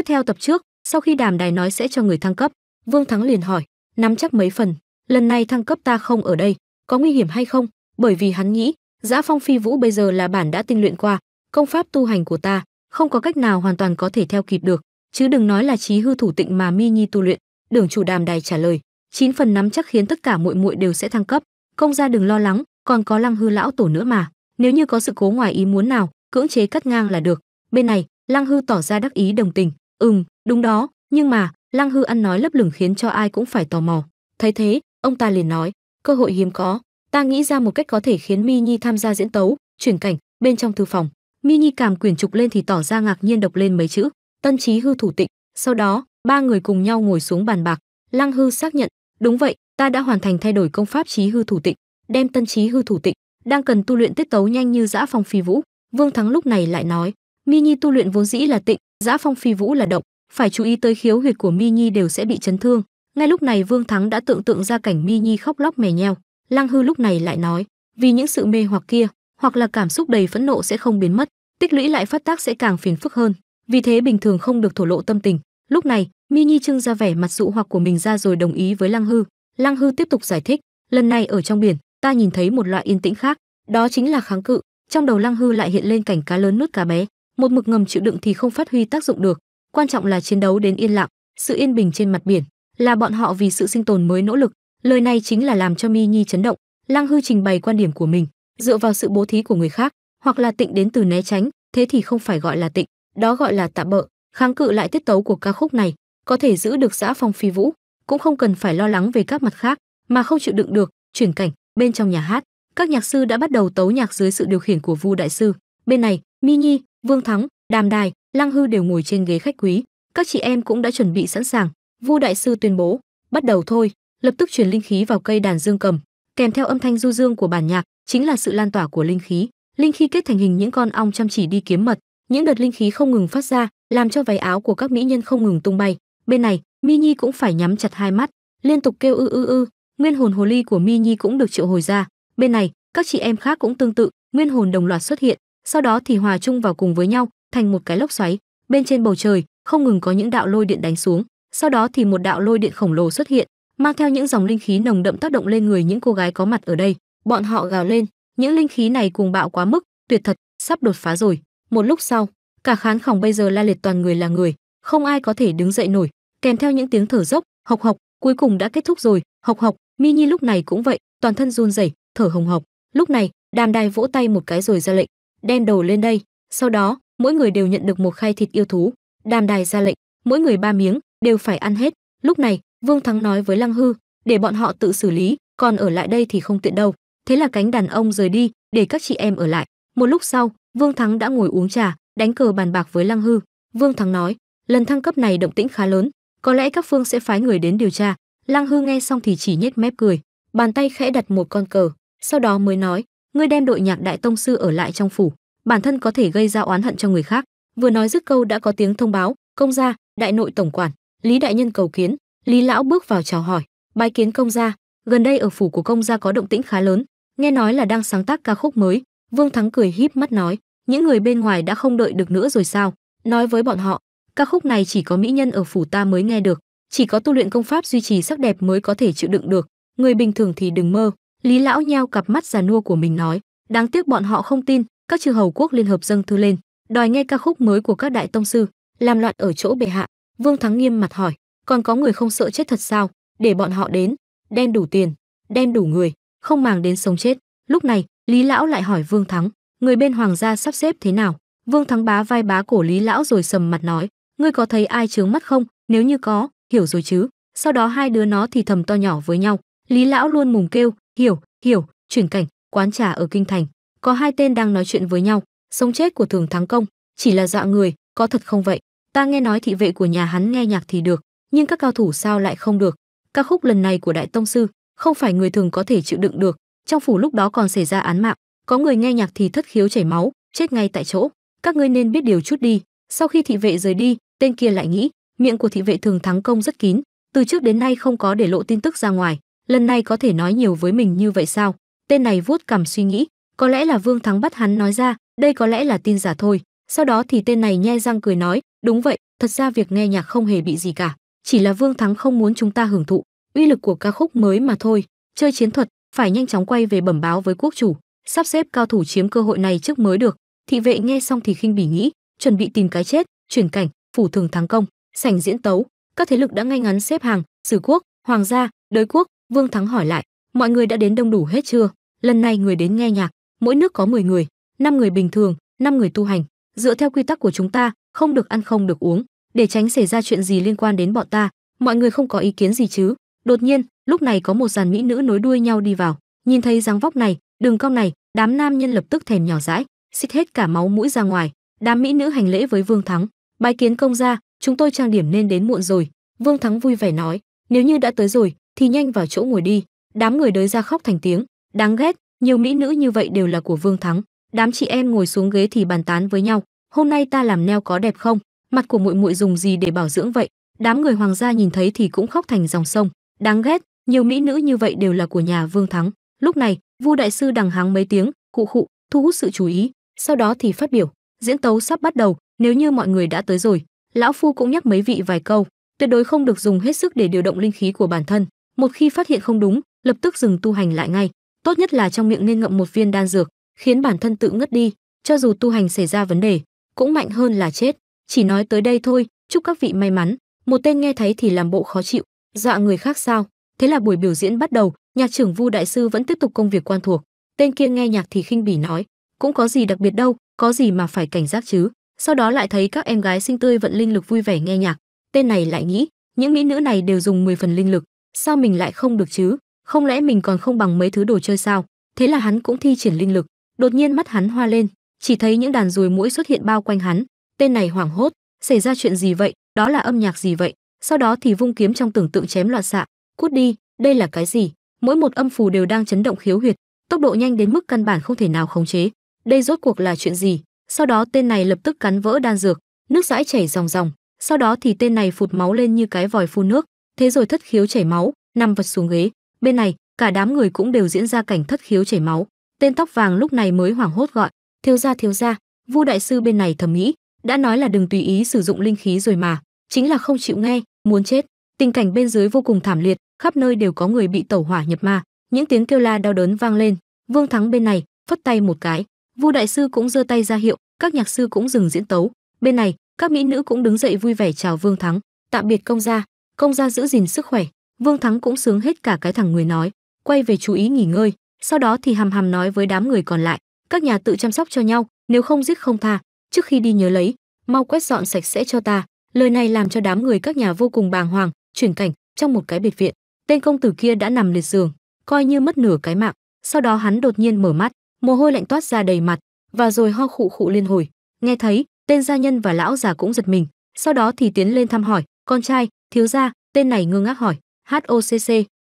Tiếp theo tập trước, sau khi đàm đài nói sẽ cho người thăng cấp, Vương Thắng liền hỏi, nắm chắc mấy phần, lần này thăng cấp ta không ở đây, có nguy hiểm hay không? Bởi vì hắn nghĩ, Giã Phong Phi Vũ bây giờ là bản đã tinh luyện qua, công pháp tu hành của ta không có cách nào hoàn toàn có thể theo kịp được, chứ đừng nói là trí hư thủ tịnh mà Mi Nhi tu luyện. Đường chủ đàm đài trả lời, chín phần nắm chắc khiến tất cả muội muội đều sẽ thăng cấp, công gia đừng lo lắng, còn có Lăng Hư lão tổ nữa mà, nếu như có sự cố ngoài ý muốn nào, cưỡng chế cắt ngang là được. Bên này, Lăng Hư tỏ ra đắc ý đồng tình, Ừm, đúng đó, nhưng mà, Lăng Hư ăn nói lấp lửng khiến cho ai cũng phải tò mò. Thấy thế, ông ta liền nói, cơ hội hiếm có, ta nghĩ ra một cách có thể khiến Mi Nhi tham gia diễn tấu, chuyển cảnh bên trong thư phòng. Mi Nhi cảm quyển trục lên thì tỏ ra ngạc nhiên đọc lên mấy chữ, Tân Chí Hư thủ tịnh, sau đó, ba người cùng nhau ngồi xuống bàn bạc, Lăng Hư xác nhận, đúng vậy, ta đã hoàn thành thay đổi công pháp Chí Hư thủ tịnh, đem Tân Chí Hư thủ tịnh, đang cần tu luyện tiết tấu nhanh như dã phong phi vũ. Vương Thắng lúc này lại nói, Mi Nhi tu luyện vốn dĩ là tịnh, Giã phong phi vũ là động, phải chú ý tới khiếu huyệt của Mi Nhi đều sẽ bị chấn thương. Ngay lúc này Vương Thắng đã tưởng tượng ra cảnh Mi Nhi khóc lóc mè nheo. Lăng Hư lúc này lại nói, vì những sự mê hoặc kia, hoặc là cảm xúc đầy phẫn nộ sẽ không biến mất, tích lũy lại phát tác sẽ càng phiền phức hơn. Vì thế bình thường không được thổ lộ tâm tình. Lúc này, Mi Nhi trưng ra vẻ mặt dụ hoặc của mình ra rồi đồng ý với Lăng Hư. Lăng Hư tiếp tục giải thích, lần này ở trong biển, ta nhìn thấy một loại yên tĩnh khác, đó chính là kháng cự. Trong đầu Lăng Hư lại hiện lên cảnh cá lớn nuốt cá bé, một mực ngầm chịu đựng thì không phát huy tác dụng được quan trọng là chiến đấu đến yên lặng sự yên bình trên mặt biển là bọn họ vì sự sinh tồn mới nỗ lực lời này chính là làm cho mi nhi chấn động lăng hư trình bày quan điểm của mình dựa vào sự bố thí của người khác hoặc là tịnh đến từ né tránh thế thì không phải gọi là tịnh đó gọi là tạ bợ kháng cự lại tiết tấu của ca khúc này có thể giữ được xã phong phi vũ cũng không cần phải lo lắng về các mặt khác mà không chịu đựng được chuyển cảnh bên trong nhà hát các nhạc sư đã bắt đầu tấu nhạc dưới sự điều khiển của vu đại sư bên này mi nhi Vương Thắng, Đàm Đài, Lăng Hư đều ngồi trên ghế khách quý, các chị em cũng đã chuẩn bị sẵn sàng. Vu đại sư tuyên bố, bắt đầu thôi, lập tức truyền linh khí vào cây đàn dương cầm, kèm theo âm thanh du dương của bản nhạc, chính là sự lan tỏa của linh khí. Linh khí kết thành hình những con ong chăm chỉ đi kiếm mật, những đợt linh khí không ngừng phát ra, làm cho váy áo của các mỹ nhân không ngừng tung bay. Bên này, Mi Nhi cũng phải nhắm chặt hai mắt, liên tục kêu ư ư ư, nguyên hồn hồ ly của Mi Nhi cũng được triệu hồi ra. Bên này, các chị em khác cũng tương tự, nguyên hồn đồng loạt xuất hiện, sau đó thì hòa chung vào cùng với nhau thành một cái lốc xoáy bên trên bầu trời không ngừng có những đạo lôi điện đánh xuống sau đó thì một đạo lôi điện khổng lồ xuất hiện mang theo những dòng linh khí nồng đậm tác động lên người những cô gái có mặt ở đây bọn họ gào lên những linh khí này cùng bạo quá mức tuyệt thật sắp đột phá rồi một lúc sau cả khán phòng bây giờ la liệt toàn người là người không ai có thể đứng dậy nổi kèm theo những tiếng thở dốc hộc hộc cuối cùng đã kết thúc rồi hộc hộc mi nhi lúc này cũng vậy toàn thân run rẩy thở hồng hộc lúc này đàm đài vỗ tay một cái rồi ra lệnh đem đầu lên đây sau đó mỗi người đều nhận được một khay thịt yêu thú đàm đài ra lệnh mỗi người ba miếng đều phải ăn hết lúc này vương thắng nói với lăng hư để bọn họ tự xử lý còn ở lại đây thì không tiện đâu thế là cánh đàn ông rời đi để các chị em ở lại một lúc sau vương thắng đã ngồi uống trà đánh cờ bàn bạc với lăng hư vương thắng nói lần thăng cấp này động tĩnh khá lớn có lẽ các phương sẽ phái người đến điều tra lăng hư nghe xong thì chỉ nhếch mép cười bàn tay khẽ đặt một con cờ sau đó mới nói ngươi đem đội nhạc đại tông sư ở lại trong phủ bản thân có thể gây ra oán hận cho người khác vừa nói dứt câu đã có tiếng thông báo công gia đại nội tổng quản lý đại nhân cầu kiến lý lão bước vào chào hỏi bái kiến công gia gần đây ở phủ của công gia có động tĩnh khá lớn nghe nói là đang sáng tác ca khúc mới vương thắng cười híp mắt nói những người bên ngoài đã không đợi được nữa rồi sao nói với bọn họ ca khúc này chỉ có mỹ nhân ở phủ ta mới nghe được chỉ có tu luyện công pháp duy trì sắc đẹp mới có thể chịu đựng được người bình thường thì đừng mơ Lý lão nheo cặp mắt già nua của mình nói, đáng tiếc bọn họ không tin, các chư hầu quốc liên hợp dâng thư lên, đòi nghe ca khúc mới của các đại tông sư, làm loạn ở chỗ bệ hạ. Vương Thắng nghiêm mặt hỏi, còn có người không sợ chết thật sao, để bọn họ đến, đem đủ tiền, đem đủ người, không màng đến sống chết. Lúc này, Lý lão lại hỏi Vương Thắng, người bên hoàng gia sắp xếp thế nào? Vương Thắng bá vai bá cổ Lý lão rồi sầm mặt nói, ngươi có thấy ai chướng mắt không? Nếu như có, hiểu rồi chứ. Sau đó hai đứa nó thì thầm to nhỏ với nhau. Lý lão luôn mùng kêu, Hiểu, hiểu, chuyển cảnh, quán trà ở kinh thành, có hai tên đang nói chuyện với nhau, sống chết của Thường Thắng Công, chỉ là dọa người, có thật không vậy? Ta nghe nói thị vệ của nhà hắn nghe nhạc thì được, nhưng các cao thủ sao lại không được? Ca khúc lần này của đại tông sư, không phải người thường có thể chịu đựng được, trong phủ lúc đó còn xảy ra án mạng, có người nghe nhạc thì thất khiếu chảy máu, chết ngay tại chỗ. Các ngươi nên biết điều chút đi. Sau khi thị vệ rời đi, tên kia lại nghĩ, miệng của thị vệ thường thắng công rất kín, từ trước đến nay không có để lộ tin tức ra ngoài, lần này có thể nói nhiều với mình như vậy sao tên này vuốt cằm suy nghĩ có lẽ là vương thắng bắt hắn nói ra đây có lẽ là tin giả thôi sau đó thì tên này nhe răng cười nói đúng vậy thật ra việc nghe nhạc không hề bị gì cả chỉ là vương thắng không muốn chúng ta hưởng thụ uy lực của ca khúc mới mà thôi chơi chiến thuật phải nhanh chóng quay về bẩm báo với quốc chủ sắp xếp cao thủ chiếm cơ hội này trước mới được thị vệ nghe xong thì khinh bỉ nghĩ chuẩn bị tìm cái chết chuyển cảnh phủ thường thắng công sảnh diễn tấu các thế lực đã ngay ngắn xếp hàng sử quốc hoàng gia đối quốc Vương Thắng hỏi lại, mọi người đã đến đông đủ hết chưa? Lần này người đến nghe nhạc, mỗi nước có 10 người, 5 người bình thường, 5 người tu hành. Dựa theo quy tắc của chúng ta, không được ăn không được uống, để tránh xảy ra chuyện gì liên quan đến bọn ta. Mọi người không có ý kiến gì chứ? Đột nhiên, lúc này có một dàn mỹ nữ nối đuôi nhau đi vào, nhìn thấy dáng vóc này, đường cong này, đám nam nhân lập tức thèm nhỏ dãi, xịt hết cả máu mũi ra ngoài. Đám mỹ nữ hành lễ với Vương Thắng, bái kiến công gia, chúng tôi trang điểm nên đến muộn rồi. Vương Thắng vui vẻ nói, nếu như đã tới rồi, thì nhanh vào chỗ ngồi đi đám người đới ra khóc thành tiếng đáng ghét nhiều mỹ nữ như vậy đều là của vương thắng đám chị em ngồi xuống ghế thì bàn tán với nhau hôm nay ta làm neo có đẹp không mặt của muội muội dùng gì để bảo dưỡng vậy đám người hoàng gia nhìn thấy thì cũng khóc thành dòng sông đáng ghét nhiều mỹ nữ như vậy đều là của nhà vương thắng lúc này vu đại sư đằng háng mấy tiếng cụ khụ thu hút sự chú ý sau đó thì phát biểu diễn tấu sắp bắt đầu nếu như mọi người đã tới rồi lão phu cũng nhắc mấy vị vài câu tuyệt đối không được dùng hết sức để điều động linh khí của bản thân một khi phát hiện không đúng lập tức dừng tu hành lại ngay tốt nhất là trong miệng nên ngậm một viên đan dược khiến bản thân tự ngất đi cho dù tu hành xảy ra vấn đề cũng mạnh hơn là chết chỉ nói tới đây thôi chúc các vị may mắn một tên nghe thấy thì làm bộ khó chịu dọa người khác sao thế là buổi biểu diễn bắt đầu nhạc trưởng vu đại sư vẫn tiếp tục công việc quan thuộc tên kia nghe nhạc thì khinh bỉ nói cũng có gì đặc biệt đâu có gì mà phải cảnh giác chứ sau đó lại thấy các em gái xinh tươi vận linh lực vui vẻ nghe nhạc tên này lại nghĩ những mỹ nữ này đều dùng 10 phần linh lực sao mình lại không được chứ không lẽ mình còn không bằng mấy thứ đồ chơi sao thế là hắn cũng thi triển linh lực đột nhiên mắt hắn hoa lên chỉ thấy những đàn ruồi mũi xuất hiện bao quanh hắn tên này hoảng hốt xảy ra chuyện gì vậy đó là âm nhạc gì vậy sau đó thì vung kiếm trong tưởng tượng chém loạn xạ cút đi đây là cái gì mỗi một âm phù đều đang chấn động khiếu huyệt tốc độ nhanh đến mức căn bản không thể nào khống chế đây rốt cuộc là chuyện gì sau đó tên này lập tức cắn vỡ đan dược nước dãi chảy ròng ròng sau đó thì tên này phụt máu lên như cái vòi phun nước thế rồi thất khiếu chảy máu nằm vật xuống ghế bên này cả đám người cũng đều diễn ra cảnh thất khiếu chảy máu tên tóc vàng lúc này mới hoảng hốt gọi thiếu gia thiếu gia vu đại sư bên này thầm nghĩ đã nói là đừng tùy ý sử dụng linh khí rồi mà chính là không chịu nghe muốn chết tình cảnh bên dưới vô cùng thảm liệt khắp nơi đều có người bị tẩu hỏa nhập ma những tiếng kêu la đau đớn vang lên vương thắng bên này phất tay một cái vu đại sư cũng giơ tay ra hiệu các nhạc sư cũng dừng diễn tấu bên này các mỹ nữ cũng đứng dậy vui vẻ chào vương thắng tạm biệt công gia công gia giữ gìn sức khỏe vương thắng cũng sướng hết cả cái thằng người nói quay về chú ý nghỉ ngơi sau đó thì hầm hầm nói với đám người còn lại các nhà tự chăm sóc cho nhau nếu không giết không tha trước khi đi nhớ lấy mau quét dọn sạch sẽ cho ta lời này làm cho đám người các nhà vô cùng bàng hoàng chuyển cảnh trong một cái biệt viện tên công tử kia đã nằm liệt giường coi như mất nửa cái mạng sau đó hắn đột nhiên mở mắt mồ hôi lạnh toát ra đầy mặt và rồi ho khụ khụ liên hồi nghe thấy tên gia nhân và lão già cũng giật mình sau đó thì tiến lên thăm hỏi con trai thiếu gia tên này ngơ ngác hỏi hocc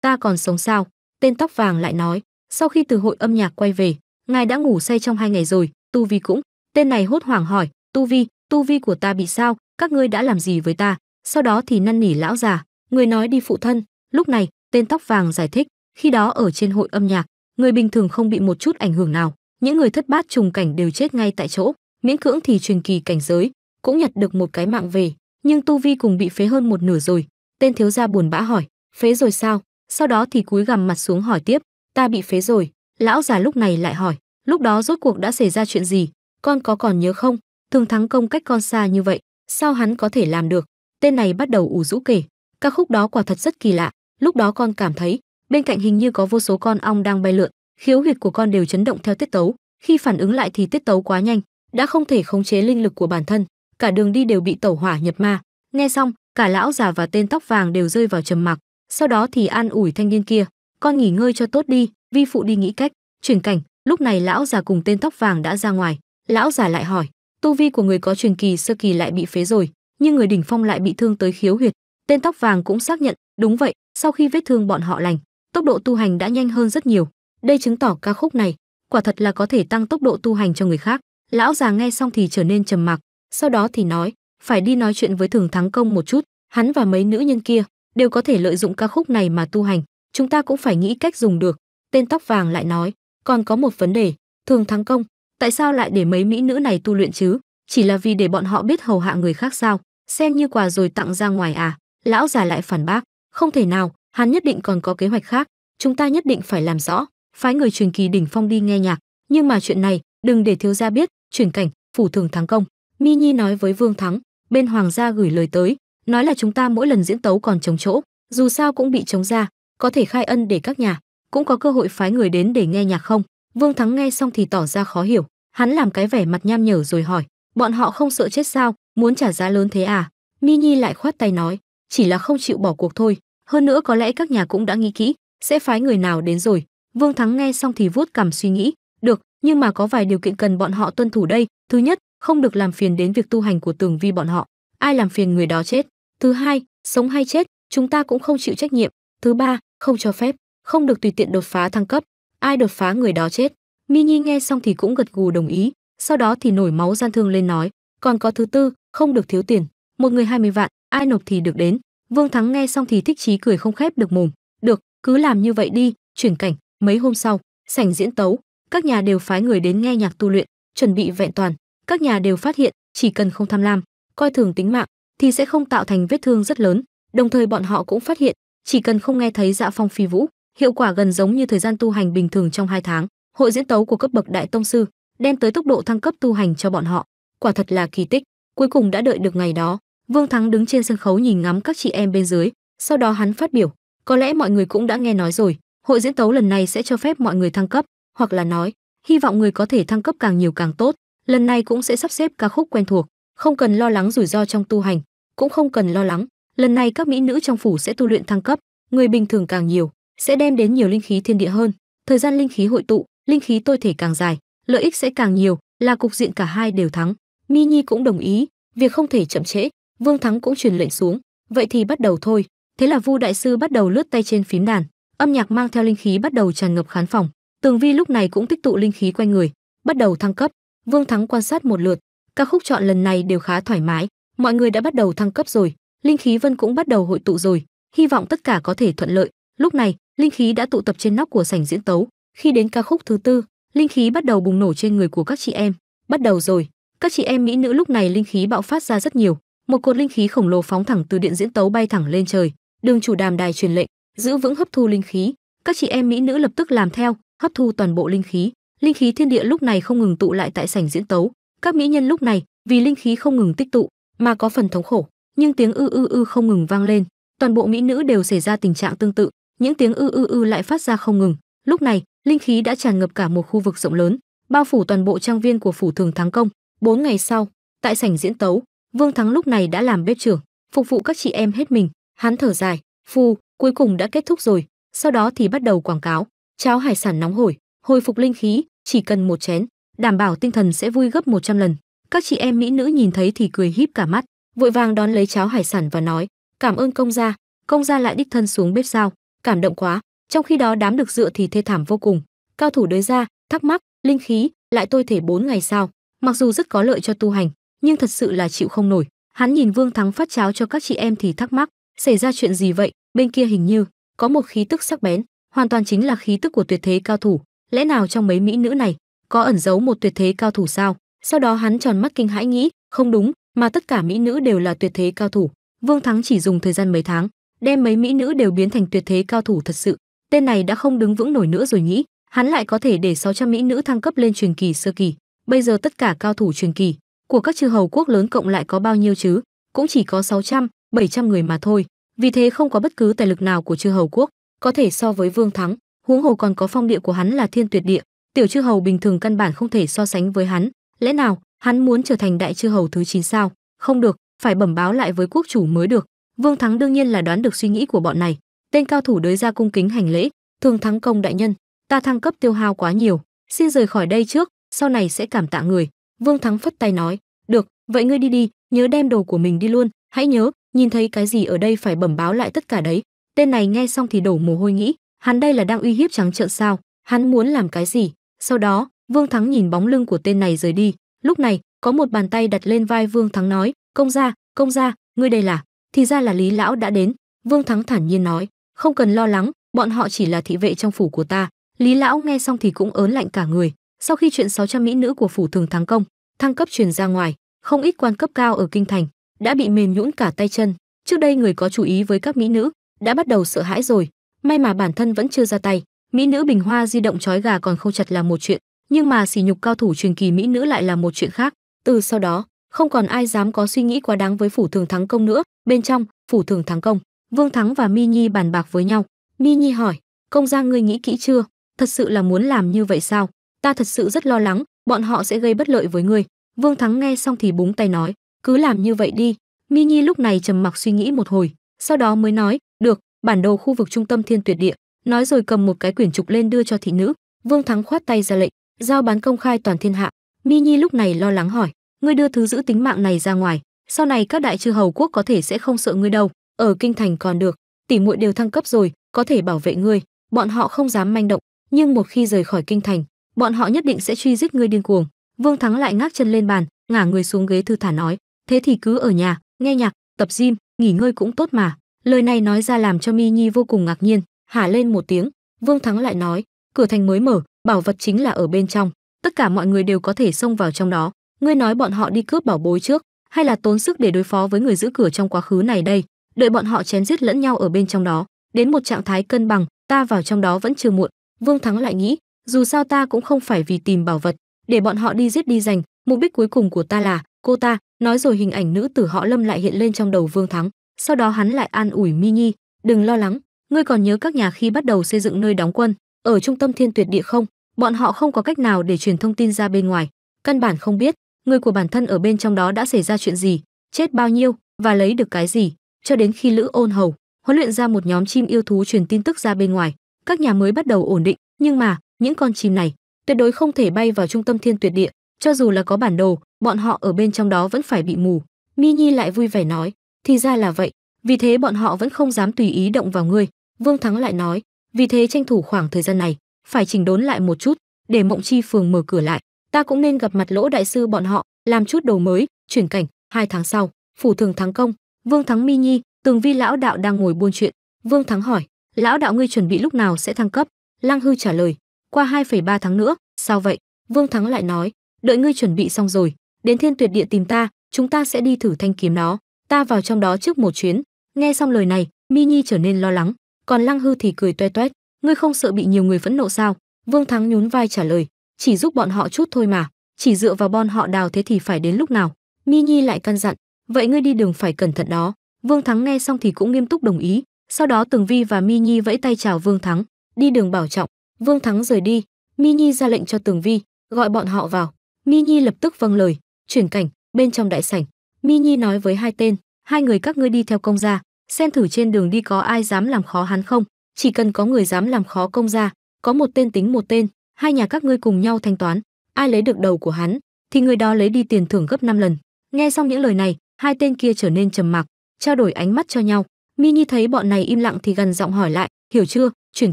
ta còn sống sao tên tóc vàng lại nói sau khi từ hội âm nhạc quay về ngài đã ngủ say trong hai ngày rồi tu vi cũng tên này hốt hoảng hỏi tu vi tu vi của ta bị sao các ngươi đã làm gì với ta sau đó thì năn nỉ lão già người nói đi phụ thân lúc này tên tóc vàng giải thích khi đó ở trên hội âm nhạc người bình thường không bị một chút ảnh hưởng nào những người thất bát trùng cảnh đều chết ngay tại chỗ miễn cưỡng thì truyền kỳ cảnh giới cũng nhặt được một cái mạng về nhưng tu vi cùng bị phế hơn một nửa rồi tên thiếu gia buồn bã hỏi phế rồi sao sau đó thì cúi gằm mặt xuống hỏi tiếp ta bị phế rồi lão già lúc này lại hỏi lúc đó rốt cuộc đã xảy ra chuyện gì con có còn nhớ không thường thắng công cách con xa như vậy sao hắn có thể làm được tên này bắt đầu ủ rũ kể ca khúc đó quả thật rất kỳ lạ lúc đó con cảm thấy bên cạnh hình như có vô số con ong đang bay lượn khiếu huyệt của con đều chấn động theo tiết tấu khi phản ứng lại thì tiết tấu quá nhanh đã không thể khống chế linh lực của bản thân cả đường đi đều bị tẩu hỏa nhập ma nghe xong cả lão già và tên tóc vàng đều rơi vào trầm mặc sau đó thì an ủi thanh niên kia con nghỉ ngơi cho tốt đi vi phụ đi nghĩ cách chuyển cảnh lúc này lão già cùng tên tóc vàng đã ra ngoài lão già lại hỏi tu vi của người có truyền kỳ sơ kỳ lại bị phế rồi nhưng người đỉnh phong lại bị thương tới khiếu huyệt tên tóc vàng cũng xác nhận đúng vậy sau khi vết thương bọn họ lành tốc độ tu hành đã nhanh hơn rất nhiều đây chứng tỏ ca khúc này quả thật là có thể tăng tốc độ tu hành cho người khác lão già nghe xong thì trở nên trầm mặc sau đó thì nói phải đi nói chuyện với thường thắng công một chút hắn và mấy nữ nhân kia đều có thể lợi dụng ca khúc này mà tu hành chúng ta cũng phải nghĩ cách dùng được tên tóc vàng lại nói còn có một vấn đề thường thắng công tại sao lại để mấy mỹ nữ này tu luyện chứ chỉ là vì để bọn họ biết hầu hạ người khác sao xem như quà rồi tặng ra ngoài à lão già lại phản bác không thể nào hắn nhất định còn có kế hoạch khác chúng ta nhất định phải làm rõ phái người truyền kỳ đỉnh phong đi nghe nhạc nhưng mà chuyện này đừng để thiếu gia biết chuyển cảnh phủ thường thắng công mi nhi nói với vương thắng bên hoàng gia gửi lời tới nói là chúng ta mỗi lần diễn tấu còn trống chỗ dù sao cũng bị trống ra có thể khai ân để các nhà cũng có cơ hội phái người đến để nghe nhạc không vương thắng nghe xong thì tỏ ra khó hiểu hắn làm cái vẻ mặt nham nhở rồi hỏi bọn họ không sợ chết sao muốn trả giá lớn thế à mi nhi lại khoát tay nói chỉ là không chịu bỏ cuộc thôi hơn nữa có lẽ các nhà cũng đã nghĩ kỹ sẽ phái người nào đến rồi vương thắng nghe xong thì vuốt cằm suy nghĩ được nhưng mà có vài điều kiện cần bọn họ tuân thủ đây thứ nhất không được làm phiền đến việc tu hành của Tường Vi bọn họ, ai làm phiền người đó chết. Thứ hai, sống hay chết, chúng ta cũng không chịu trách nhiệm. Thứ ba, không cho phép, không được tùy tiện đột phá thăng cấp, ai đột phá người đó chết. Mi Nhi nghe xong thì cũng gật gù đồng ý, sau đó thì nổi máu gian thương lên nói, còn có thứ tư, không được thiếu tiền, một người 20 vạn, ai nộp thì được đến. Vương Thắng nghe xong thì thích chí cười không khép được mồm, được, cứ làm như vậy đi, chuyển cảnh, mấy hôm sau, sảnh diễn tấu, các nhà đều phái người đến nghe nhạc tu luyện, chuẩn bị vẹn toàn, các nhà đều phát hiện chỉ cần không tham lam coi thường tính mạng thì sẽ không tạo thành vết thương rất lớn đồng thời bọn họ cũng phát hiện chỉ cần không nghe thấy dạ phong phi vũ hiệu quả gần giống như thời gian tu hành bình thường trong hai tháng hội diễn tấu của cấp bậc đại tông sư đem tới tốc độ thăng cấp tu hành cho bọn họ quả thật là kỳ tích cuối cùng đã đợi được ngày đó vương thắng đứng trên sân khấu nhìn ngắm các chị em bên dưới sau đó hắn phát biểu có lẽ mọi người cũng đã nghe nói rồi hội diễn tấu lần này sẽ cho phép mọi người thăng cấp hoặc là nói hy vọng người có thể thăng cấp càng nhiều càng tốt lần này cũng sẽ sắp xếp ca khúc quen thuộc, không cần lo lắng rủi ro trong tu hành, cũng không cần lo lắng, lần này các mỹ nữ trong phủ sẽ tu luyện thăng cấp, người bình thường càng nhiều, sẽ đem đến nhiều linh khí thiên địa hơn, thời gian linh khí hội tụ, linh khí tôi thể càng dài, lợi ích sẽ càng nhiều, là cục diện cả hai đều thắng. Mi Nhi cũng đồng ý, việc không thể chậm trễ, Vương Thắng cũng truyền lệnh xuống, vậy thì bắt đầu thôi. Thế là Vu đại sư bắt đầu lướt tay trên phím đàn, âm nhạc mang theo linh khí bắt đầu tràn ngập khán phòng, Tường Vi lúc này cũng tích tụ linh khí quanh người, bắt đầu thăng cấp, Vương Thắng quan sát một lượt, ca khúc chọn lần này đều khá thoải mái, mọi người đã bắt đầu thăng cấp rồi, linh khí vân cũng bắt đầu hội tụ rồi, hy vọng tất cả có thể thuận lợi. Lúc này, linh khí đã tụ tập trên nóc của sảnh diễn tấu, khi đến ca khúc thứ tư, linh khí bắt đầu bùng nổ trên người của các chị em, bắt đầu rồi. Các chị em mỹ nữ lúc này linh khí bạo phát ra rất nhiều, một cột linh khí khổng lồ phóng thẳng từ điện diễn tấu bay thẳng lên trời, đường chủ đàm đài truyền lệnh, giữ vững hấp thu linh khí, các chị em mỹ nữ lập tức làm theo, hấp thu toàn bộ linh khí linh khí thiên địa lúc này không ngừng tụ lại tại sảnh diễn tấu các mỹ nhân lúc này vì linh khí không ngừng tích tụ mà có phần thống khổ nhưng tiếng ư ư ư không ngừng vang lên toàn bộ mỹ nữ đều xảy ra tình trạng tương tự những tiếng ư ư ư lại phát ra không ngừng lúc này linh khí đã tràn ngập cả một khu vực rộng lớn bao phủ toàn bộ trang viên của phủ thường thắng công bốn ngày sau tại sảnh diễn tấu vương thắng lúc này đã làm bếp trưởng phục vụ các chị em hết mình hắn thở dài phu cuối cùng đã kết thúc rồi sau đó thì bắt đầu quảng cáo cháo hải sản nóng hổi hồi phục linh khí chỉ cần một chén đảm bảo tinh thần sẽ vui gấp 100 lần các chị em mỹ nữ nhìn thấy thì cười híp cả mắt vội vàng đón lấy cháo hải sản và nói cảm ơn công gia công gia lại đích thân xuống bếp sao cảm động quá trong khi đó đám được dựa thì thê thảm vô cùng cao thủ đới ra thắc mắc linh khí lại tôi thể bốn ngày sao mặc dù rất có lợi cho tu hành nhưng thật sự là chịu không nổi hắn nhìn vương thắng phát cháo cho các chị em thì thắc mắc xảy ra chuyện gì vậy bên kia hình như có một khí tức sắc bén hoàn toàn chính là khí tức của tuyệt thế cao thủ lẽ nào trong mấy mỹ nữ này có ẩn giấu một tuyệt thế cao thủ sao sau đó hắn tròn mắt kinh hãi nghĩ không đúng mà tất cả mỹ nữ đều là tuyệt thế cao thủ vương thắng chỉ dùng thời gian mấy tháng đem mấy mỹ nữ đều biến thành tuyệt thế cao thủ thật sự tên này đã không đứng vững nổi nữa rồi nghĩ hắn lại có thể để 600 mỹ nữ thăng cấp lên truyền kỳ sơ kỳ bây giờ tất cả cao thủ truyền kỳ của các chư hầu quốc lớn cộng lại có bao nhiêu chứ cũng chỉ có 600, 700 người mà thôi vì thế không có bất cứ tài lực nào của chư hầu quốc có thể so với vương thắng huống hồ còn có phong địa của hắn là thiên tuyệt địa tiểu chư hầu bình thường căn bản không thể so sánh với hắn lẽ nào hắn muốn trở thành đại chư hầu thứ chín sao không được phải bẩm báo lại với quốc chủ mới được vương thắng đương nhiên là đoán được suy nghĩ của bọn này tên cao thủ đới ra cung kính hành lễ thường thắng công đại nhân ta thăng cấp tiêu hao quá nhiều xin rời khỏi đây trước sau này sẽ cảm tạ người vương thắng phất tay nói được vậy ngươi đi đi nhớ đem đồ của mình đi luôn hãy nhớ nhìn thấy cái gì ở đây phải bẩm báo lại tất cả đấy tên này nghe xong thì đổ mồ hôi nghĩ hắn đây là đang uy hiếp trắng trợn sao hắn muốn làm cái gì sau đó vương thắng nhìn bóng lưng của tên này rời đi lúc này có một bàn tay đặt lên vai vương thắng nói công gia công gia ngươi đây là thì ra là lý lão đã đến vương thắng thản nhiên nói không cần lo lắng bọn họ chỉ là thị vệ trong phủ của ta lý lão nghe xong thì cũng ớn lạnh cả người sau khi chuyện 600 mỹ nữ của phủ thường thắng công thăng cấp truyền ra ngoài không ít quan cấp cao ở kinh thành đã bị mềm nhũn cả tay chân trước đây người có chú ý với các mỹ nữ đã bắt đầu sợ hãi rồi may mà bản thân vẫn chưa ra tay mỹ nữ bình hoa di động trói gà còn không chặt là một chuyện nhưng mà sỉ nhục cao thủ truyền kỳ mỹ nữ lại là một chuyện khác từ sau đó không còn ai dám có suy nghĩ quá đáng với phủ thường thắng công nữa bên trong phủ thường thắng công vương thắng và mi nhi bàn bạc với nhau mi nhi hỏi công giang ngươi nghĩ kỹ chưa thật sự là muốn làm như vậy sao ta thật sự rất lo lắng bọn họ sẽ gây bất lợi với ngươi vương thắng nghe xong thì búng tay nói cứ làm như vậy đi mi nhi lúc này trầm mặc suy nghĩ một hồi sau đó mới nói được bản đồ khu vực trung tâm thiên tuyệt địa nói rồi cầm một cái quyển trục lên đưa cho thị nữ vương thắng khoát tay ra lệnh giao bán công khai toàn thiên hạ mi nhi lúc này lo lắng hỏi ngươi đưa thứ giữ tính mạng này ra ngoài sau này các đại chư hầu quốc có thể sẽ không sợ ngươi đâu ở kinh thành còn được tỷ muội đều thăng cấp rồi có thể bảo vệ ngươi bọn họ không dám manh động nhưng một khi rời khỏi kinh thành bọn họ nhất định sẽ truy giết ngươi điên cuồng vương thắng lại ngác chân lên bàn ngả người xuống ghế thư thả nói thế thì cứ ở nhà nghe nhạc tập gym nghỉ ngơi cũng tốt mà lời này nói ra làm cho mi nhi vô cùng ngạc nhiên hả lên một tiếng vương thắng lại nói cửa thành mới mở bảo vật chính là ở bên trong tất cả mọi người đều có thể xông vào trong đó ngươi nói bọn họ đi cướp bảo bối trước hay là tốn sức để đối phó với người giữ cửa trong quá khứ này đây đợi bọn họ chém giết lẫn nhau ở bên trong đó đến một trạng thái cân bằng ta vào trong đó vẫn chưa muộn vương thắng lại nghĩ dù sao ta cũng không phải vì tìm bảo vật để bọn họ đi giết đi giành mục đích cuối cùng của ta là cô ta nói rồi hình ảnh nữ tử họ lâm lại hiện lên trong đầu vương thắng sau đó hắn lại an ủi mi nhi đừng lo lắng ngươi còn nhớ các nhà khi bắt đầu xây dựng nơi đóng quân ở trung tâm thiên tuyệt địa không bọn họ không có cách nào để truyền thông tin ra bên ngoài căn bản không biết người của bản thân ở bên trong đó đã xảy ra chuyện gì chết bao nhiêu và lấy được cái gì cho đến khi lữ ôn hầu huấn luyện ra một nhóm chim yêu thú truyền tin tức ra bên ngoài các nhà mới bắt đầu ổn định nhưng mà những con chim này tuyệt đối không thể bay vào trung tâm thiên tuyệt địa cho dù là có bản đồ bọn họ ở bên trong đó vẫn phải bị mù mi nhi lại vui vẻ nói thì ra là vậy, vì thế bọn họ vẫn không dám tùy ý động vào ngươi. Vương Thắng lại nói, vì thế tranh thủ khoảng thời gian này, phải chỉnh đốn lại một chút, để Mộng Chi phường mở cửa lại, ta cũng nên gặp mặt Lỗ đại sư bọn họ, làm chút đầu mới, chuyển cảnh, hai tháng sau, phủ thường thắng công, Vương Thắng Mi Nhi, Tường Vi lão đạo đang ngồi buôn chuyện, Vương Thắng hỏi, lão đạo ngươi chuẩn bị lúc nào sẽ thăng cấp? Lăng Hư trả lời, qua 2,3 tháng nữa, sao vậy? Vương Thắng lại nói, đợi ngươi chuẩn bị xong rồi, đến Thiên Tuyệt Địa tìm ta, chúng ta sẽ đi thử thanh kiếm nó ta vào trong đó trước một chuyến nghe xong lời này mi nhi trở nên lo lắng còn lăng hư thì cười toe toét ngươi không sợ bị nhiều người phẫn nộ sao vương thắng nhún vai trả lời chỉ giúp bọn họ chút thôi mà chỉ dựa vào bọn họ đào thế thì phải đến lúc nào mi nhi lại căn dặn vậy ngươi đi đường phải cẩn thận đó vương thắng nghe xong thì cũng nghiêm túc đồng ý sau đó tường vi và mi nhi vẫy tay chào vương thắng đi đường bảo trọng vương thắng rời đi mi nhi ra lệnh cho tường vi gọi bọn họ vào mi nhi lập tức vâng lời chuyển cảnh bên trong đại sảnh Mi Nhi nói với hai tên, hai người các ngươi đi theo công gia, xem thử trên đường đi có ai dám làm khó hắn không, chỉ cần có người dám làm khó công gia, có một tên tính một tên, hai nhà các ngươi cùng nhau thanh toán, ai lấy được đầu của hắn thì người đó lấy đi tiền thưởng gấp 5 lần. Nghe xong những lời này, hai tên kia trở nên trầm mặc, trao đổi ánh mắt cho nhau. Mi Nhi thấy bọn này im lặng thì gần giọng hỏi lại, "Hiểu chưa? Chuyển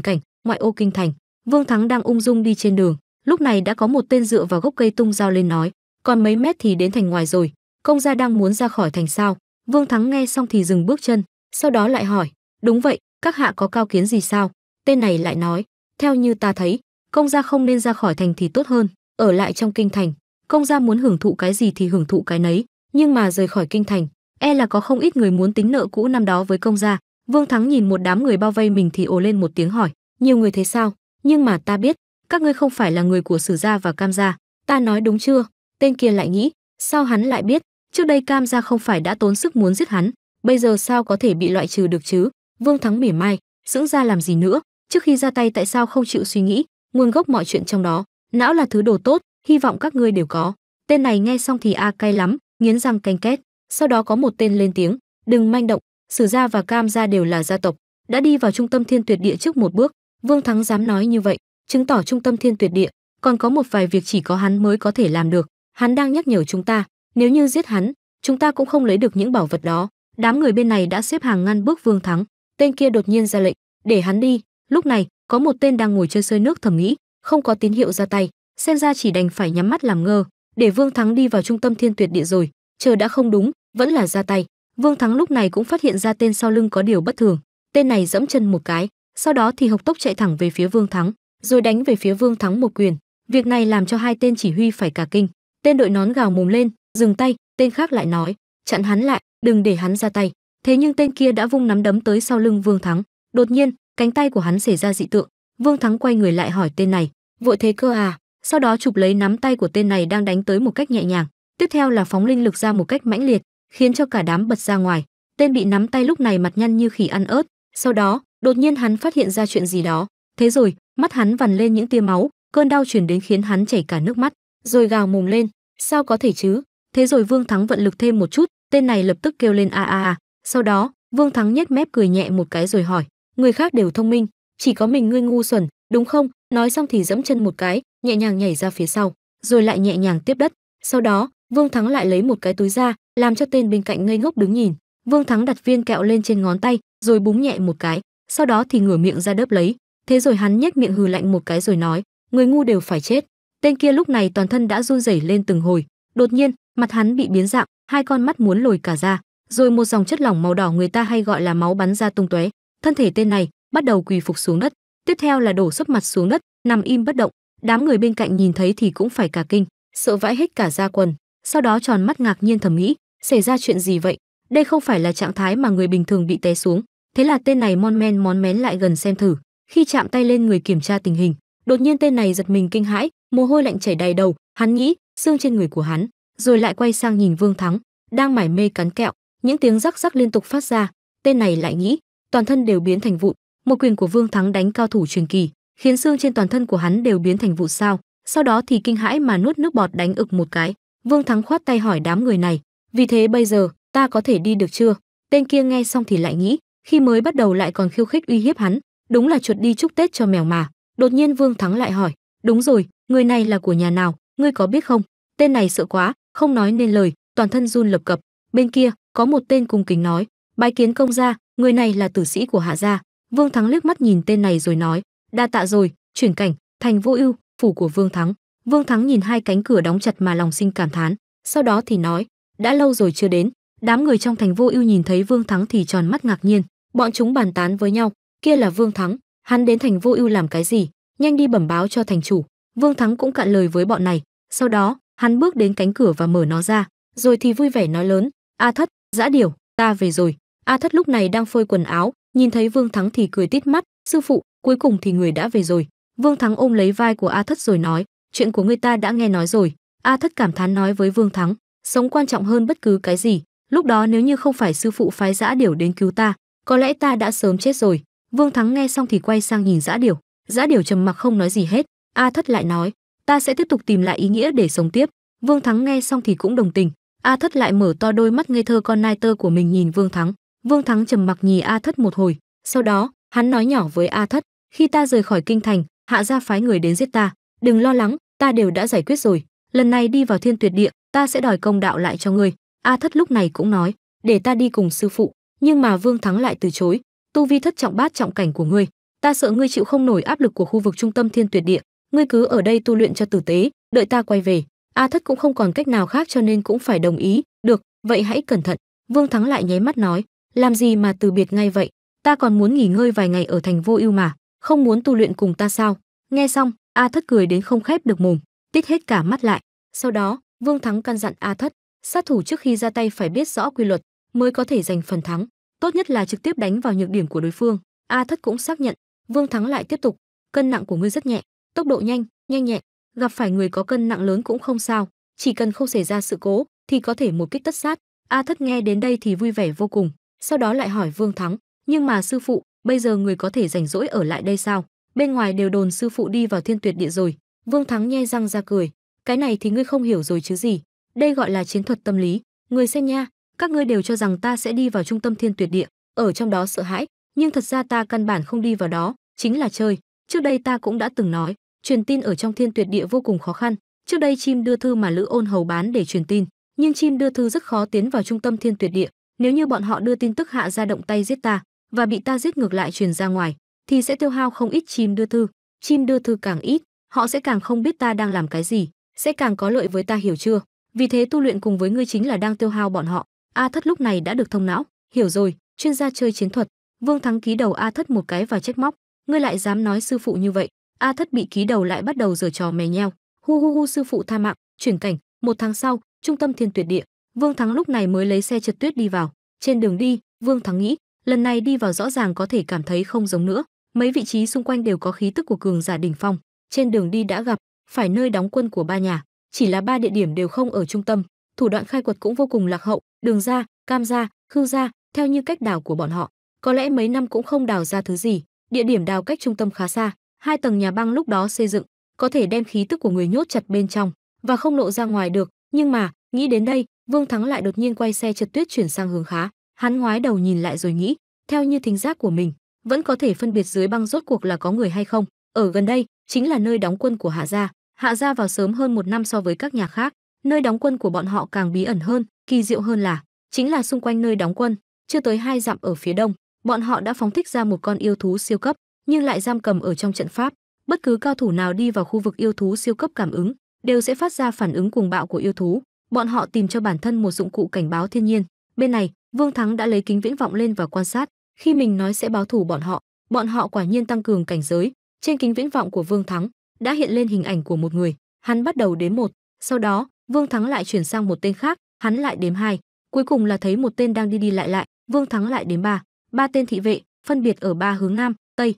cảnh, ngoại ô kinh thành." Vương Thắng đang ung dung đi trên đường, lúc này đã có một tên dựa vào gốc cây tung dao lên nói, "Còn mấy mét thì đến thành ngoài rồi, công gia đang muốn ra khỏi thành sao vương thắng nghe xong thì dừng bước chân sau đó lại hỏi đúng vậy các hạ có cao kiến gì sao tên này lại nói theo như ta thấy công gia không nên ra khỏi thành thì tốt hơn ở lại trong kinh thành công gia muốn hưởng thụ cái gì thì hưởng thụ cái nấy nhưng mà rời khỏi kinh thành e là có không ít người muốn tính nợ cũ năm đó với công gia vương thắng nhìn một đám người bao vây mình thì ồ lên một tiếng hỏi nhiều người thế sao nhưng mà ta biết các ngươi không phải là người của sử gia và cam gia ta nói đúng chưa tên kia lại nghĩ sao hắn lại biết Trước đây Cam gia không phải đã tốn sức muốn giết hắn, bây giờ sao có thể bị loại trừ được chứ? Vương Thắng mỉa mai, dưỡng ra làm gì nữa, trước khi ra tay tại sao không chịu suy nghĩ, nguồn gốc mọi chuyện trong đó, não là thứ đồ tốt, hy vọng các ngươi đều có. Tên này nghe xong thì a cay lắm, nghiến răng canh két, sau đó có một tên lên tiếng, đừng manh động, Sử gia và Cam gia đều là gia tộc, đã đi vào trung tâm thiên tuyệt địa trước một bước, Vương Thắng dám nói như vậy, chứng tỏ trung tâm thiên tuyệt địa còn có một vài việc chỉ có hắn mới có thể làm được, hắn đang nhắc nhở chúng ta, nếu như giết hắn chúng ta cũng không lấy được những bảo vật đó đám người bên này đã xếp hàng ngăn bước vương thắng tên kia đột nhiên ra lệnh để hắn đi lúc này có một tên đang ngồi chơi sơi nước thầm nghĩ không có tín hiệu ra tay xem ra chỉ đành phải nhắm mắt làm ngơ để vương thắng đi vào trung tâm thiên tuyệt địa rồi chờ đã không đúng vẫn là ra tay vương thắng lúc này cũng phát hiện ra tên sau lưng có điều bất thường tên này dẫm chân một cái sau đó thì hộc tốc chạy thẳng về phía vương thắng rồi đánh về phía vương thắng một quyền việc này làm cho hai tên chỉ huy phải cả kinh tên đội nón gào mồm lên dừng tay tên khác lại nói chặn hắn lại đừng để hắn ra tay thế nhưng tên kia đã vung nắm đấm tới sau lưng vương thắng đột nhiên cánh tay của hắn xảy ra dị tượng vương thắng quay người lại hỏi tên này vội thế cơ à sau đó chụp lấy nắm tay của tên này đang đánh tới một cách nhẹ nhàng tiếp theo là phóng linh lực ra một cách mãnh liệt khiến cho cả đám bật ra ngoài tên bị nắm tay lúc này mặt nhăn như khỉ ăn ớt sau đó đột nhiên hắn phát hiện ra chuyện gì đó thế rồi mắt hắn vằn lên những tia máu cơn đau chuyển đến khiến hắn chảy cả nước mắt rồi gào mồm lên sao có thể chứ thế rồi vương thắng vận lực thêm một chút tên này lập tức kêu lên a a a sau đó vương thắng nhếch mép cười nhẹ một cái rồi hỏi người khác đều thông minh chỉ có mình ngươi ngu xuẩn đúng không nói xong thì dẫm chân một cái nhẹ nhàng nhảy ra phía sau rồi lại nhẹ nhàng tiếp đất sau đó vương thắng lại lấy một cái túi ra làm cho tên bên cạnh ngây ngốc đứng nhìn vương thắng đặt viên kẹo lên trên ngón tay rồi búng nhẹ một cái sau đó thì ngửa miệng ra đớp lấy thế rồi hắn nhếch miệng hừ lạnh một cái rồi nói người ngu đều phải chết tên kia lúc này toàn thân đã run rẩy lên từng hồi đột nhiên mặt hắn bị biến dạng hai con mắt muốn lồi cả ra rồi một dòng chất lỏng màu đỏ người ta hay gọi là máu bắn ra tung tóe thân thể tên này bắt đầu quỳ phục xuống đất tiếp theo là đổ sấp mặt xuống đất nằm im bất động đám người bên cạnh nhìn thấy thì cũng phải cả kinh sợ vãi hết cả da quần sau đó tròn mắt ngạc nhiên thầm nghĩ xảy ra chuyện gì vậy đây không phải là trạng thái mà người bình thường bị té xuống thế là tên này mon men món mén lại gần xem thử khi chạm tay lên người kiểm tra tình hình đột nhiên tên này giật mình kinh hãi mồ hôi lạnh chảy đầy đầu hắn nghĩ xương trên người của hắn, rồi lại quay sang nhìn Vương Thắng, đang mải mê cắn kẹo, những tiếng rắc rắc liên tục phát ra, tên này lại nghĩ, toàn thân đều biến thành vụn, một quyền của Vương Thắng đánh cao thủ truyền kỳ, khiến xương trên toàn thân của hắn đều biến thành vụn sao? Sau đó thì kinh hãi mà nuốt nước bọt đánh ực một cái, Vương Thắng khoát tay hỏi đám người này, vì thế bây giờ, ta có thể đi được chưa? Tên kia nghe xong thì lại nghĩ, khi mới bắt đầu lại còn khiêu khích uy hiếp hắn, đúng là chuột đi chúc Tết cho mèo mà. Đột nhiên Vương Thắng lại hỏi, đúng rồi, người này là của nhà nào? ngươi có biết không tên này sợ quá không nói nên lời toàn thân run lập cập bên kia có một tên cùng kính nói bái kiến công gia người này là tử sĩ của hạ gia vương thắng liếc mắt nhìn tên này rồi nói đa tạ rồi chuyển cảnh thành vô ưu phủ của vương thắng vương thắng nhìn hai cánh cửa đóng chặt mà lòng sinh cảm thán sau đó thì nói đã lâu rồi chưa đến đám người trong thành vô ưu nhìn thấy vương thắng thì tròn mắt ngạc nhiên bọn chúng bàn tán với nhau kia là vương thắng hắn đến thành vô ưu làm cái gì nhanh đi bẩm báo cho thành chủ Vương Thắng cũng cạn lời với bọn này, sau đó, hắn bước đến cánh cửa và mở nó ra, rồi thì vui vẻ nói lớn, "A Thất, dã điểu, ta về rồi." A Thất lúc này đang phơi quần áo, nhìn thấy Vương Thắng thì cười tít mắt, "Sư phụ, cuối cùng thì người đã về rồi." Vương Thắng ôm lấy vai của A Thất rồi nói, "Chuyện của người ta đã nghe nói rồi." A Thất cảm thán nói với Vương Thắng, "Sống quan trọng hơn bất cứ cái gì, lúc đó nếu như không phải sư phụ phái dã điểu đến cứu ta, có lẽ ta đã sớm chết rồi." Vương Thắng nghe xong thì quay sang nhìn dã điểu, dã điểu trầm mặc không nói gì hết, A Thất lại nói, ta sẽ tiếp tục tìm lại ý nghĩa để sống tiếp. Vương Thắng nghe xong thì cũng đồng tình. A Thất lại mở to đôi mắt ngây thơ con nai tơ của mình nhìn Vương Thắng. Vương Thắng trầm mặc nhì A Thất một hồi, sau đó, hắn nói nhỏ với A Thất, khi ta rời khỏi kinh thành, hạ gia phái người đến giết ta, đừng lo lắng, ta đều đã giải quyết rồi, lần này đi vào Thiên Tuyệt Địa, ta sẽ đòi công đạo lại cho ngươi. A Thất lúc này cũng nói, để ta đi cùng sư phụ, nhưng mà Vương Thắng lại từ chối, tu vi thất trọng bát trọng cảnh của ngươi, ta sợ ngươi chịu không nổi áp lực của khu vực trung tâm Thiên Tuyệt Địa, ngươi cứ ở đây tu luyện cho tử tế đợi ta quay về a thất cũng không còn cách nào khác cho nên cũng phải đồng ý được vậy hãy cẩn thận vương thắng lại nháy mắt nói làm gì mà từ biệt ngay vậy ta còn muốn nghỉ ngơi vài ngày ở thành vô ưu mà không muốn tu luyện cùng ta sao nghe xong a thất cười đến không khép được mồm tít hết cả mắt lại sau đó vương thắng căn dặn a thất sát thủ trước khi ra tay phải biết rõ quy luật mới có thể giành phần thắng tốt nhất là trực tiếp đánh vào nhược điểm của đối phương a thất cũng xác nhận vương thắng lại tiếp tục cân nặng của ngươi rất nhẹ tốc độ nhanh, nhanh nhẹn, gặp phải người có cân nặng lớn cũng không sao, chỉ cần không xảy ra sự cố thì có thể một kích tất sát. A Thất nghe đến đây thì vui vẻ vô cùng, sau đó lại hỏi Vương Thắng, nhưng mà sư phụ, bây giờ người có thể rảnh rỗi ở lại đây sao? Bên ngoài đều đồn sư phụ đi vào thiên tuyệt địa rồi. Vương Thắng nhe răng ra cười, cái này thì ngươi không hiểu rồi chứ gì, đây gọi là chiến thuật tâm lý, người xem nha, các ngươi đều cho rằng ta sẽ đi vào trung tâm thiên tuyệt địa, ở trong đó sợ hãi, nhưng thật ra ta căn bản không đi vào đó, chính là chơi. Trước đây ta cũng đã từng nói, truyền tin ở trong thiên tuyệt địa vô cùng khó khăn trước đây chim đưa thư mà lữ ôn hầu bán để truyền tin nhưng chim đưa thư rất khó tiến vào trung tâm thiên tuyệt địa nếu như bọn họ đưa tin tức hạ ra động tay giết ta và bị ta giết ngược lại truyền ra ngoài thì sẽ tiêu hao không ít chim đưa thư chim đưa thư càng ít họ sẽ càng không biết ta đang làm cái gì sẽ càng có lợi với ta hiểu chưa vì thế tu luyện cùng với ngươi chính là đang tiêu hao bọn họ a thất lúc này đã được thông não hiểu rồi chuyên gia chơi chiến thuật vương thắng ký đầu a thất một cái và trách móc ngươi lại dám nói sư phụ như vậy a thất bị ký đầu lại bắt đầu giở trò mè nheo hu hu hu sư phụ tha mạng chuyển cảnh một tháng sau trung tâm thiên tuyệt địa vương thắng lúc này mới lấy xe trượt tuyết đi vào trên đường đi vương thắng nghĩ lần này đi vào rõ ràng có thể cảm thấy không giống nữa mấy vị trí xung quanh đều có khí tức của cường giả đỉnh phong trên đường đi đã gặp phải nơi đóng quân của ba nhà chỉ là ba địa điểm đều không ở trung tâm thủ đoạn khai quật cũng vô cùng lạc hậu đường ra cam ra khư ra theo như cách đào của bọn họ có lẽ mấy năm cũng không đào ra thứ gì địa điểm đào cách trung tâm khá xa Hai tầng nhà băng lúc đó xây dựng, có thể đem khí tức của người nhốt chặt bên trong và không lộ ra ngoài được, nhưng mà, nghĩ đến đây, Vương Thắng lại đột nhiên quay xe trượt tuyết chuyển sang hướng khá. Hắn ngoái đầu nhìn lại rồi nghĩ, theo như thính giác của mình, vẫn có thể phân biệt dưới băng rốt cuộc là có người hay không. Ở gần đây, chính là nơi đóng quân của Hạ gia. Hạ gia vào sớm hơn một năm so với các nhà khác, nơi đóng quân của bọn họ càng bí ẩn hơn, kỳ diệu hơn là chính là xung quanh nơi đóng quân, chưa tới hai dặm ở phía đông, bọn họ đã phóng thích ra một con yêu thú siêu cấp, nhưng lại giam cầm ở trong trận pháp bất cứ cao thủ nào đi vào khu vực yêu thú siêu cấp cảm ứng đều sẽ phát ra phản ứng cuồng bạo của yêu thú bọn họ tìm cho bản thân một dụng cụ cảnh báo thiên nhiên bên này vương thắng đã lấy kính viễn vọng lên và quan sát khi mình nói sẽ báo thủ bọn họ bọn họ quả nhiên tăng cường cảnh giới trên kính viễn vọng của vương thắng đã hiện lên hình ảnh của một người hắn bắt đầu đếm một sau đó vương thắng lại chuyển sang một tên khác hắn lại đếm hai cuối cùng là thấy một tên đang đi đi lại lại vương thắng lại đếm ba ba tên thị vệ phân biệt ở ba hướng nam tây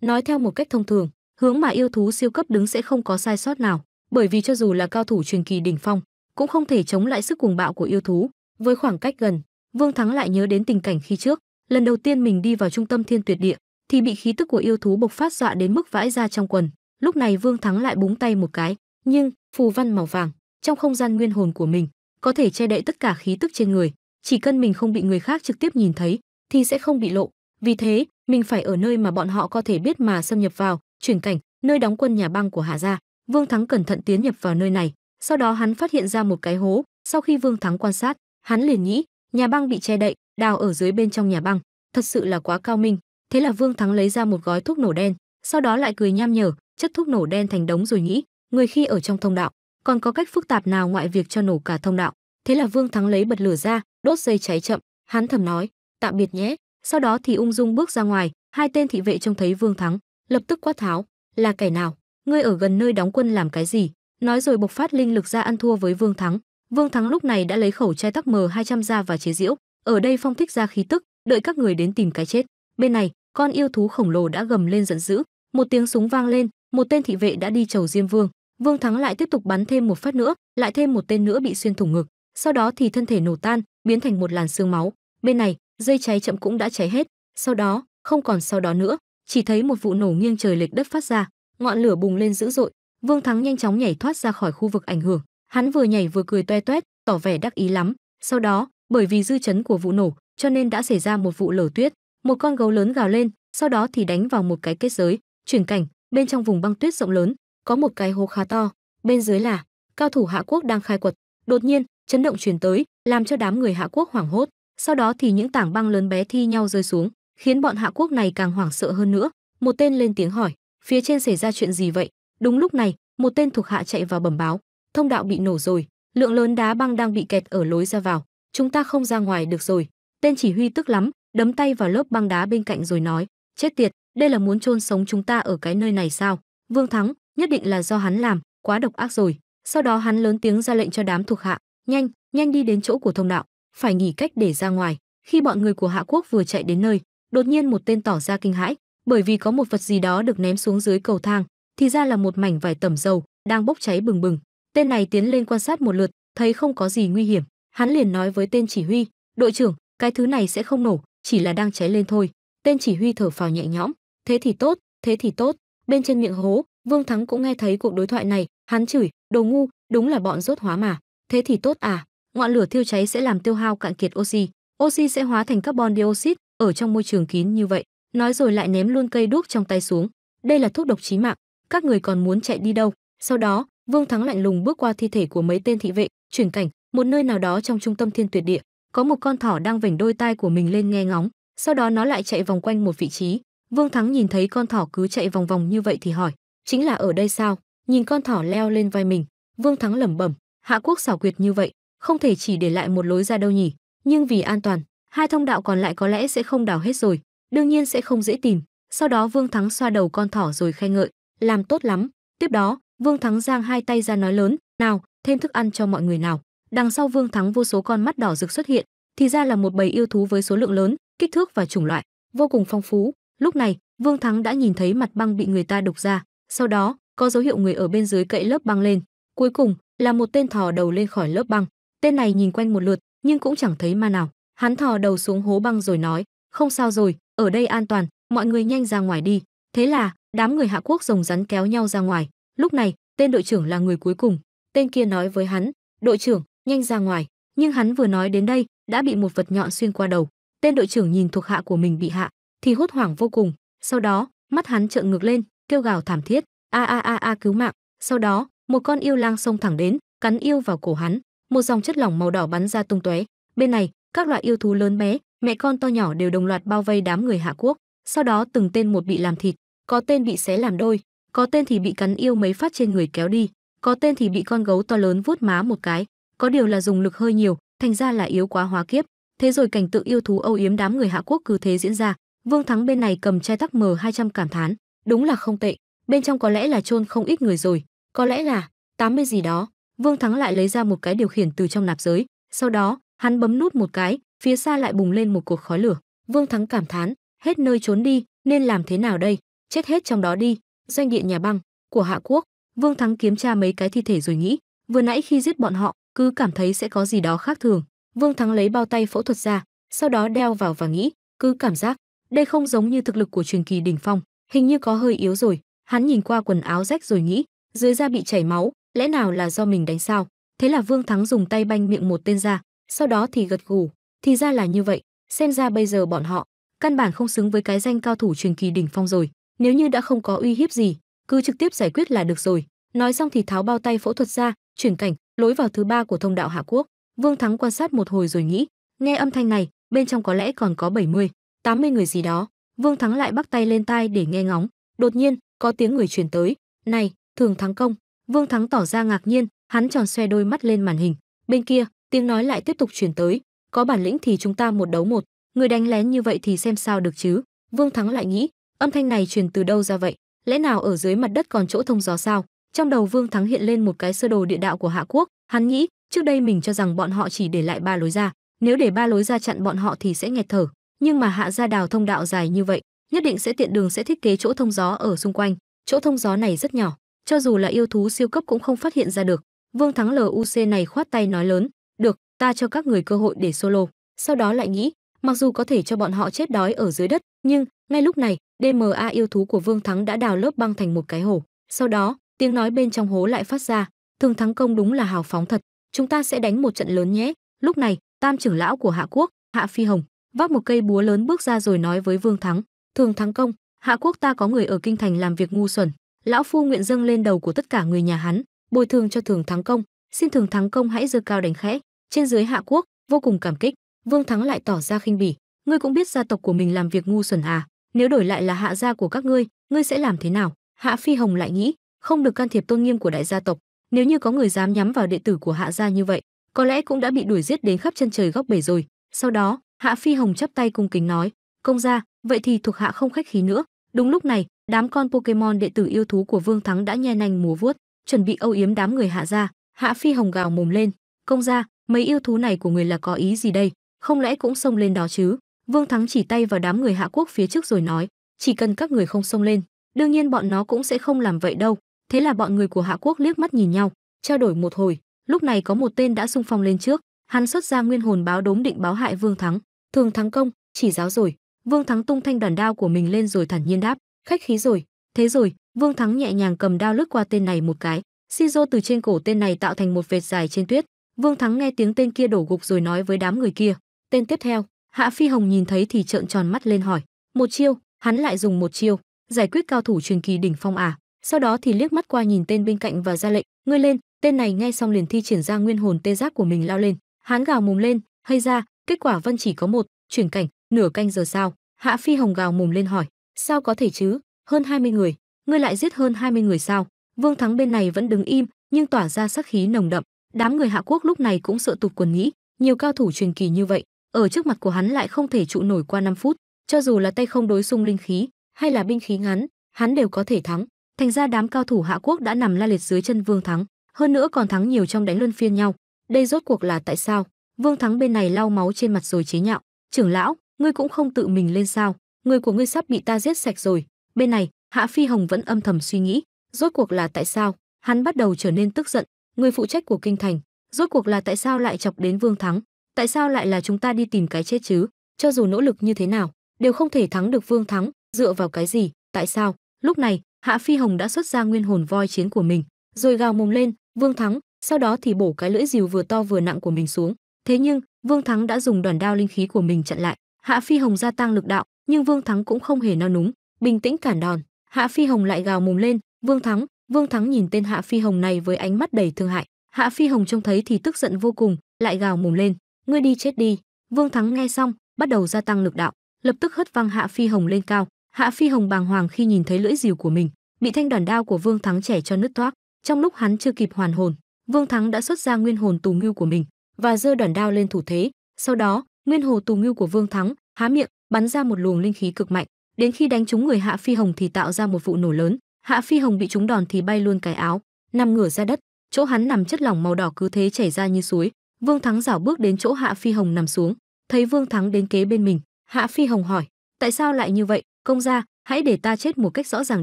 Nói theo một cách thông thường, hướng mà yêu thú siêu cấp đứng sẽ không có sai sót nào, bởi vì cho dù là cao thủ truyền kỳ đỉnh phong, cũng không thể chống lại sức cuồng bạo của yêu thú. Với khoảng cách gần, Vương Thắng lại nhớ đến tình cảnh khi trước, lần đầu tiên mình đi vào trung tâm Thiên Tuyệt Địa, thì bị khí tức của yêu thú bộc phát dọa đến mức vãi ra trong quần. Lúc này Vương Thắng lại búng tay một cái, nhưng phù văn màu vàng trong không gian nguyên hồn của mình có thể che đậy tất cả khí tức trên người, chỉ cần mình không bị người khác trực tiếp nhìn thấy thì sẽ không bị lộ. Vì thế, mình phải ở nơi mà bọn họ có thể biết mà xâm nhập vào, chuyển cảnh, nơi đóng quân nhà băng của Hạ gia. Vương Thắng cẩn thận tiến nhập vào nơi này, sau đó hắn phát hiện ra một cái hố, sau khi Vương Thắng quan sát, hắn liền nghĩ, nhà băng bị che đậy, đào ở dưới bên trong nhà băng, thật sự là quá cao minh. Thế là Vương Thắng lấy ra một gói thuốc nổ đen, sau đó lại cười nham nhở, chất thuốc nổ đen thành đống rồi nghĩ, người khi ở trong thông đạo, còn có cách phức tạp nào ngoại việc cho nổ cả thông đạo. Thế là Vương Thắng lấy bật lửa ra, đốt dây cháy chậm, hắn thầm nói, tạm biệt nhé, sau đó thì ung dung bước ra ngoài hai tên thị vệ trông thấy vương thắng lập tức quát tháo là kẻ nào ngươi ở gần nơi đóng quân làm cái gì nói rồi bộc phát linh lực ra ăn thua với vương thắng vương thắng lúc này đã lấy khẩu chai tắc m 200 ra và chế diễu ở đây phong thích ra khí tức đợi các người đến tìm cái chết bên này con yêu thú khổng lồ đã gầm lên giận dữ một tiếng súng vang lên một tên thị vệ đã đi chầu diêm vương vương thắng lại tiếp tục bắn thêm một phát nữa lại thêm một tên nữa bị xuyên thủng ngực sau đó thì thân thể nổ tan biến thành một làn xương máu bên này dây cháy chậm cũng đã cháy hết sau đó không còn sau đó nữa chỉ thấy một vụ nổ nghiêng trời lệch đất phát ra ngọn lửa bùng lên dữ dội vương thắng nhanh chóng nhảy thoát ra khỏi khu vực ảnh hưởng hắn vừa nhảy vừa cười toe toét tỏ vẻ đắc ý lắm sau đó bởi vì dư chấn của vụ nổ cho nên đã xảy ra một vụ lở tuyết một con gấu lớn gào lên sau đó thì đánh vào một cái kết giới chuyển cảnh bên trong vùng băng tuyết rộng lớn có một cái hố khá to bên dưới là cao thủ hạ quốc đang khai quật đột nhiên chấn động truyền tới làm cho đám người hạ quốc hoảng hốt sau đó thì những tảng băng lớn bé thi nhau rơi xuống, khiến bọn hạ quốc này càng hoảng sợ hơn nữa. Một tên lên tiếng hỏi, phía trên xảy ra chuyện gì vậy? Đúng lúc này, một tên thuộc hạ chạy vào bẩm báo, thông đạo bị nổ rồi, lượng lớn đá băng đang bị kẹt ở lối ra vào, chúng ta không ra ngoài được rồi. Tên chỉ huy tức lắm, đấm tay vào lớp băng đá bên cạnh rồi nói, chết tiệt, đây là muốn chôn sống chúng ta ở cái nơi này sao? Vương Thắng, nhất định là do hắn làm, quá độc ác rồi. Sau đó hắn lớn tiếng ra lệnh cho đám thuộc hạ, nhanh, nhanh đi đến chỗ của thông đạo, phải nghỉ cách để ra ngoài. Khi bọn người của Hạ Quốc vừa chạy đến nơi, đột nhiên một tên tỏ ra kinh hãi, bởi vì có một vật gì đó được ném xuống dưới cầu thang, thì ra là một mảnh vải tẩm dầu đang bốc cháy bừng bừng. Tên này tiến lên quan sát một lượt, thấy không có gì nguy hiểm, hắn liền nói với tên chỉ huy, "Đội trưởng, cái thứ này sẽ không nổ, chỉ là đang cháy lên thôi." Tên chỉ huy thở phào nhẹ nhõm, "Thế thì tốt, thế thì tốt." Bên trên miệng hố, Vương Thắng cũng nghe thấy cuộc đối thoại này, hắn chửi, "Đồ ngu, đúng là bọn rốt hóa mà, thế thì tốt à, ngọn lửa thiêu cháy sẽ làm tiêu hao cạn kiệt oxy, oxy sẽ hóa thành carbon dioxide ở trong môi trường kín như vậy. Nói rồi lại ném luôn cây đuốc trong tay xuống. Đây là thuốc độc chí mạng, các người còn muốn chạy đi đâu? Sau đó, Vương Thắng lạnh lùng bước qua thi thể của mấy tên thị vệ, chuyển cảnh, một nơi nào đó trong trung tâm thiên tuyệt địa, có một con thỏ đang vểnh đôi tai của mình lên nghe ngóng, sau đó nó lại chạy vòng quanh một vị trí. Vương Thắng nhìn thấy con thỏ cứ chạy vòng vòng như vậy thì hỏi, chính là ở đây sao? Nhìn con thỏ leo lên vai mình, Vương Thắng lẩm bẩm, Hạ Quốc xảo quyệt như vậy, không thể chỉ để lại một lối ra đâu nhỉ nhưng vì an toàn hai thông đạo còn lại có lẽ sẽ không đào hết rồi đương nhiên sẽ không dễ tìm sau đó vương thắng xoa đầu con thỏ rồi khen ngợi làm tốt lắm tiếp đó vương thắng giang hai tay ra nói lớn nào thêm thức ăn cho mọi người nào đằng sau vương thắng vô số con mắt đỏ rực xuất hiện thì ra là một bầy yêu thú với số lượng lớn kích thước và chủng loại vô cùng phong phú lúc này vương thắng đã nhìn thấy mặt băng bị người ta đục ra sau đó có dấu hiệu người ở bên dưới cậy lớp băng lên cuối cùng là một tên thò đầu lên khỏi lớp băng Tên này nhìn quanh một lượt, nhưng cũng chẳng thấy ma nào. Hắn thò đầu xuống hố băng rồi nói, không sao rồi, ở đây an toàn, mọi người nhanh ra ngoài đi. Thế là, đám người Hạ Quốc rồng rắn kéo nhau ra ngoài. Lúc này, tên đội trưởng là người cuối cùng. Tên kia nói với hắn, đội trưởng, nhanh ra ngoài. Nhưng hắn vừa nói đến đây, đã bị một vật nhọn xuyên qua đầu. Tên đội trưởng nhìn thuộc hạ của mình bị hạ, thì hốt hoảng vô cùng. Sau đó, mắt hắn trợn ngược lên, kêu gào thảm thiết, a a a a cứu mạng. Sau đó, một con yêu lang xông thẳng đến, cắn yêu vào cổ hắn một dòng chất lỏng màu đỏ bắn ra tung tóe bên này các loại yêu thú lớn bé mẹ con to nhỏ đều đồng loạt bao vây đám người hạ quốc sau đó từng tên một bị làm thịt có tên bị xé làm đôi có tên thì bị cắn yêu mấy phát trên người kéo đi có tên thì bị con gấu to lớn vuốt má một cái có điều là dùng lực hơi nhiều thành ra là yếu quá hóa kiếp thế rồi cảnh tượng yêu thú âu yếm đám người hạ quốc cứ thế diễn ra vương thắng bên này cầm chai tắc m 200 cảm thán đúng là không tệ bên trong có lẽ là chôn không ít người rồi có lẽ là 80 gì đó Vương Thắng lại lấy ra một cái điều khiển từ trong nạp giới, sau đó, hắn bấm nút một cái, phía xa lại bùng lên một cuộc khói lửa. Vương Thắng cảm thán, hết nơi trốn đi, nên làm thế nào đây? Chết hết trong đó đi. Doanh địa nhà băng của Hạ Quốc, Vương Thắng kiếm tra mấy cái thi thể rồi nghĩ, vừa nãy khi giết bọn họ, cứ cảm thấy sẽ có gì đó khác thường. Vương Thắng lấy bao tay phẫu thuật ra, sau đó đeo vào và nghĩ, cứ cảm giác đây không giống như thực lực của truyền kỳ đỉnh phong, hình như có hơi yếu rồi. Hắn nhìn qua quần áo rách rồi nghĩ, dưới da bị chảy máu, lẽ nào là do mình đánh sao thế là vương thắng dùng tay banh miệng một tên ra sau đó thì gật gù thì ra là như vậy xem ra bây giờ bọn họ căn bản không xứng với cái danh cao thủ truyền kỳ đỉnh phong rồi nếu như đã không có uy hiếp gì cứ trực tiếp giải quyết là được rồi nói xong thì tháo bao tay phẫu thuật ra chuyển cảnh lối vào thứ ba của thông đạo hạ quốc vương thắng quan sát một hồi rồi nghĩ nghe âm thanh này bên trong có lẽ còn có 70, 80 người gì đó vương thắng lại bắt tay lên tai để nghe ngóng đột nhiên có tiếng người truyền tới này thường thắng công Vương Thắng tỏ ra ngạc nhiên, hắn tròn xoe đôi mắt lên màn hình. Bên kia, tiếng nói lại tiếp tục truyền tới, có bản lĩnh thì chúng ta một đấu một, người đánh lén như vậy thì xem sao được chứ. Vương Thắng lại nghĩ, âm thanh này truyền từ đâu ra vậy? Lẽ nào ở dưới mặt đất còn chỗ thông gió sao? Trong đầu Vương Thắng hiện lên một cái sơ đồ địa đạo của Hạ Quốc, hắn nghĩ, trước đây mình cho rằng bọn họ chỉ để lại ba lối ra, nếu để ba lối ra chặn bọn họ thì sẽ nghẹt thở, nhưng mà Hạ gia đào thông đạo dài như vậy, nhất định sẽ tiện đường sẽ thiết kế chỗ thông gió ở xung quanh, chỗ thông gió này rất nhỏ, cho dù là yêu thú siêu cấp cũng không phát hiện ra được. Vương Thắng LUC này khoát tay nói lớn, "Được, ta cho các người cơ hội để solo." Sau đó lại nghĩ, mặc dù có thể cho bọn họ chết đói ở dưới đất, nhưng ngay lúc này, DMA yêu thú của Vương Thắng đã đào lớp băng thành một cái hổ. Sau đó, tiếng nói bên trong hố lại phát ra, "Thường Thắng công đúng là hào phóng thật, chúng ta sẽ đánh một trận lớn nhé." Lúc này, Tam trưởng lão của Hạ Quốc, Hạ Phi Hồng, vác một cây búa lớn bước ra rồi nói với Vương Thắng, "Thường Thắng công, Hạ Quốc ta có người ở kinh thành làm việc ngu xuẩn, lão phu nguyện dâng lên đầu của tất cả người nhà hắn bồi thường cho thường thắng công xin thường thắng công hãy giơ cao đánh khẽ trên dưới hạ quốc vô cùng cảm kích vương thắng lại tỏ ra khinh bỉ ngươi cũng biết gia tộc của mình làm việc ngu xuẩn à nếu đổi lại là hạ gia của các ngươi ngươi sẽ làm thế nào hạ phi hồng lại nghĩ không được can thiệp tôn nghiêm của đại gia tộc nếu như có người dám nhắm vào đệ tử của hạ gia như vậy có lẽ cũng đã bị đuổi giết đến khắp chân trời góc bể rồi sau đó hạ phi hồng chắp tay cung kính nói công gia vậy thì thuộc hạ không khách khí nữa đúng lúc này đám con Pokemon đệ tử yêu thú của Vương Thắng đã nhe nành múa vuốt, chuẩn bị âu yếm đám người hạ ra. Hạ Phi hồng gào mồm lên, "Công ra mấy yêu thú này của người là có ý gì đây? Không lẽ cũng xông lên đó chứ?" Vương Thắng chỉ tay vào đám người Hạ Quốc phía trước rồi nói, "Chỉ cần các người không xông lên, đương nhiên bọn nó cũng sẽ không làm vậy đâu." Thế là bọn người của Hạ Quốc liếc mắt nhìn nhau, trao đổi một hồi, lúc này có một tên đã xung phong lên trước, hắn xuất ra nguyên hồn báo đốm định báo hại Vương Thắng. Thường Thắng công, chỉ giáo rồi. Vương Thắng tung thanh đoàn đao của mình lên rồi thản nhiên đáp, khách khí rồi thế rồi vương thắng nhẹ nhàng cầm đao lướt qua tên này một cái Shizo từ trên cổ tên này tạo thành một vệt dài trên tuyết. Vương Thắng nghe tiếng tên kia đổ gục rồi nói với đám người kia, tên tiếp theo. Hạ Phi Hồng nhìn thấy thì trợn tròn mắt lên hỏi, một chiêu, hắn lại dùng một chiêu, giải quyết cao thủ truyền kỳ đỉnh phong à? Sau đó thì liếc mắt qua nhìn tên bên cạnh và ra lệnh, ngươi lên. Tên này nghe xong liền thi triển ra nguyên hồn tê giác của mình lao lên, hắn gào mồm lên, hay ra, kết quả vân chỉ có một, chuyển cảnh, nửa canh giờ sao? Hạ Phi Hồng gào mồm lên hỏi, sao có thể chứ? hơn 20 người ngươi lại giết hơn 20 người sao vương thắng bên này vẫn đứng im nhưng tỏa ra sắc khí nồng đậm đám người hạ quốc lúc này cũng sợ tụt quần nghĩ nhiều cao thủ truyền kỳ như vậy ở trước mặt của hắn lại không thể trụ nổi qua 5 phút cho dù là tay không đối xung linh khí hay là binh khí ngắn hắn đều có thể thắng thành ra đám cao thủ hạ quốc đã nằm la liệt dưới chân vương thắng hơn nữa còn thắng nhiều trong đánh luân phiên nhau đây rốt cuộc là tại sao vương thắng bên này lau máu trên mặt rồi chế nhạo trưởng lão ngươi cũng không tự mình lên sao người của ngươi sắp bị ta giết sạch rồi bên này hạ phi hồng vẫn âm thầm suy nghĩ rốt cuộc là tại sao hắn bắt đầu trở nên tức giận người phụ trách của kinh thành rốt cuộc là tại sao lại chọc đến vương thắng tại sao lại là chúng ta đi tìm cái chết chứ cho dù nỗ lực như thế nào đều không thể thắng được vương thắng dựa vào cái gì tại sao lúc này hạ phi hồng đã xuất ra nguyên hồn voi chiến của mình rồi gào mồm lên vương thắng sau đó thì bổ cái lưỡi dìu vừa to vừa nặng của mình xuống thế nhưng vương thắng đã dùng đoàn đao linh khí của mình chặn lại hạ phi hồng gia tăng lực đạo nhưng vương thắng cũng không hề nao núng bình tĩnh cản đòn hạ phi hồng lại gào mồm lên vương thắng vương thắng nhìn tên hạ phi hồng này với ánh mắt đầy thương hại hạ phi hồng trông thấy thì tức giận vô cùng lại gào mồm lên ngươi đi chết đi vương thắng nghe xong bắt đầu gia tăng lực đạo lập tức hất văng hạ phi hồng lên cao hạ phi hồng bàng hoàng khi nhìn thấy lưỡi dìu của mình bị thanh đoàn đao của vương thắng trẻ cho nứt toác trong lúc hắn chưa kịp hoàn hồn vương thắng đã xuất ra nguyên hồn tù ngưu của mình và giơ đoàn đao lên thủ thế sau đó nguyên hồ tù ngưu của vương thắng há miệng bắn ra một luồng linh khí cực mạnh đến khi đánh trúng người Hạ Phi Hồng thì tạo ra một vụ nổ lớn, Hạ Phi Hồng bị trúng đòn thì bay luôn cái áo, nằm ngửa ra đất, chỗ hắn nằm chất lỏng màu đỏ cứ thế chảy ra như suối. Vương Thắng giảo bước đến chỗ Hạ Phi Hồng nằm xuống, thấy Vương Thắng đến kế bên mình, Hạ Phi Hồng hỏi: "Tại sao lại như vậy, công gia, hãy để ta chết một cách rõ ràng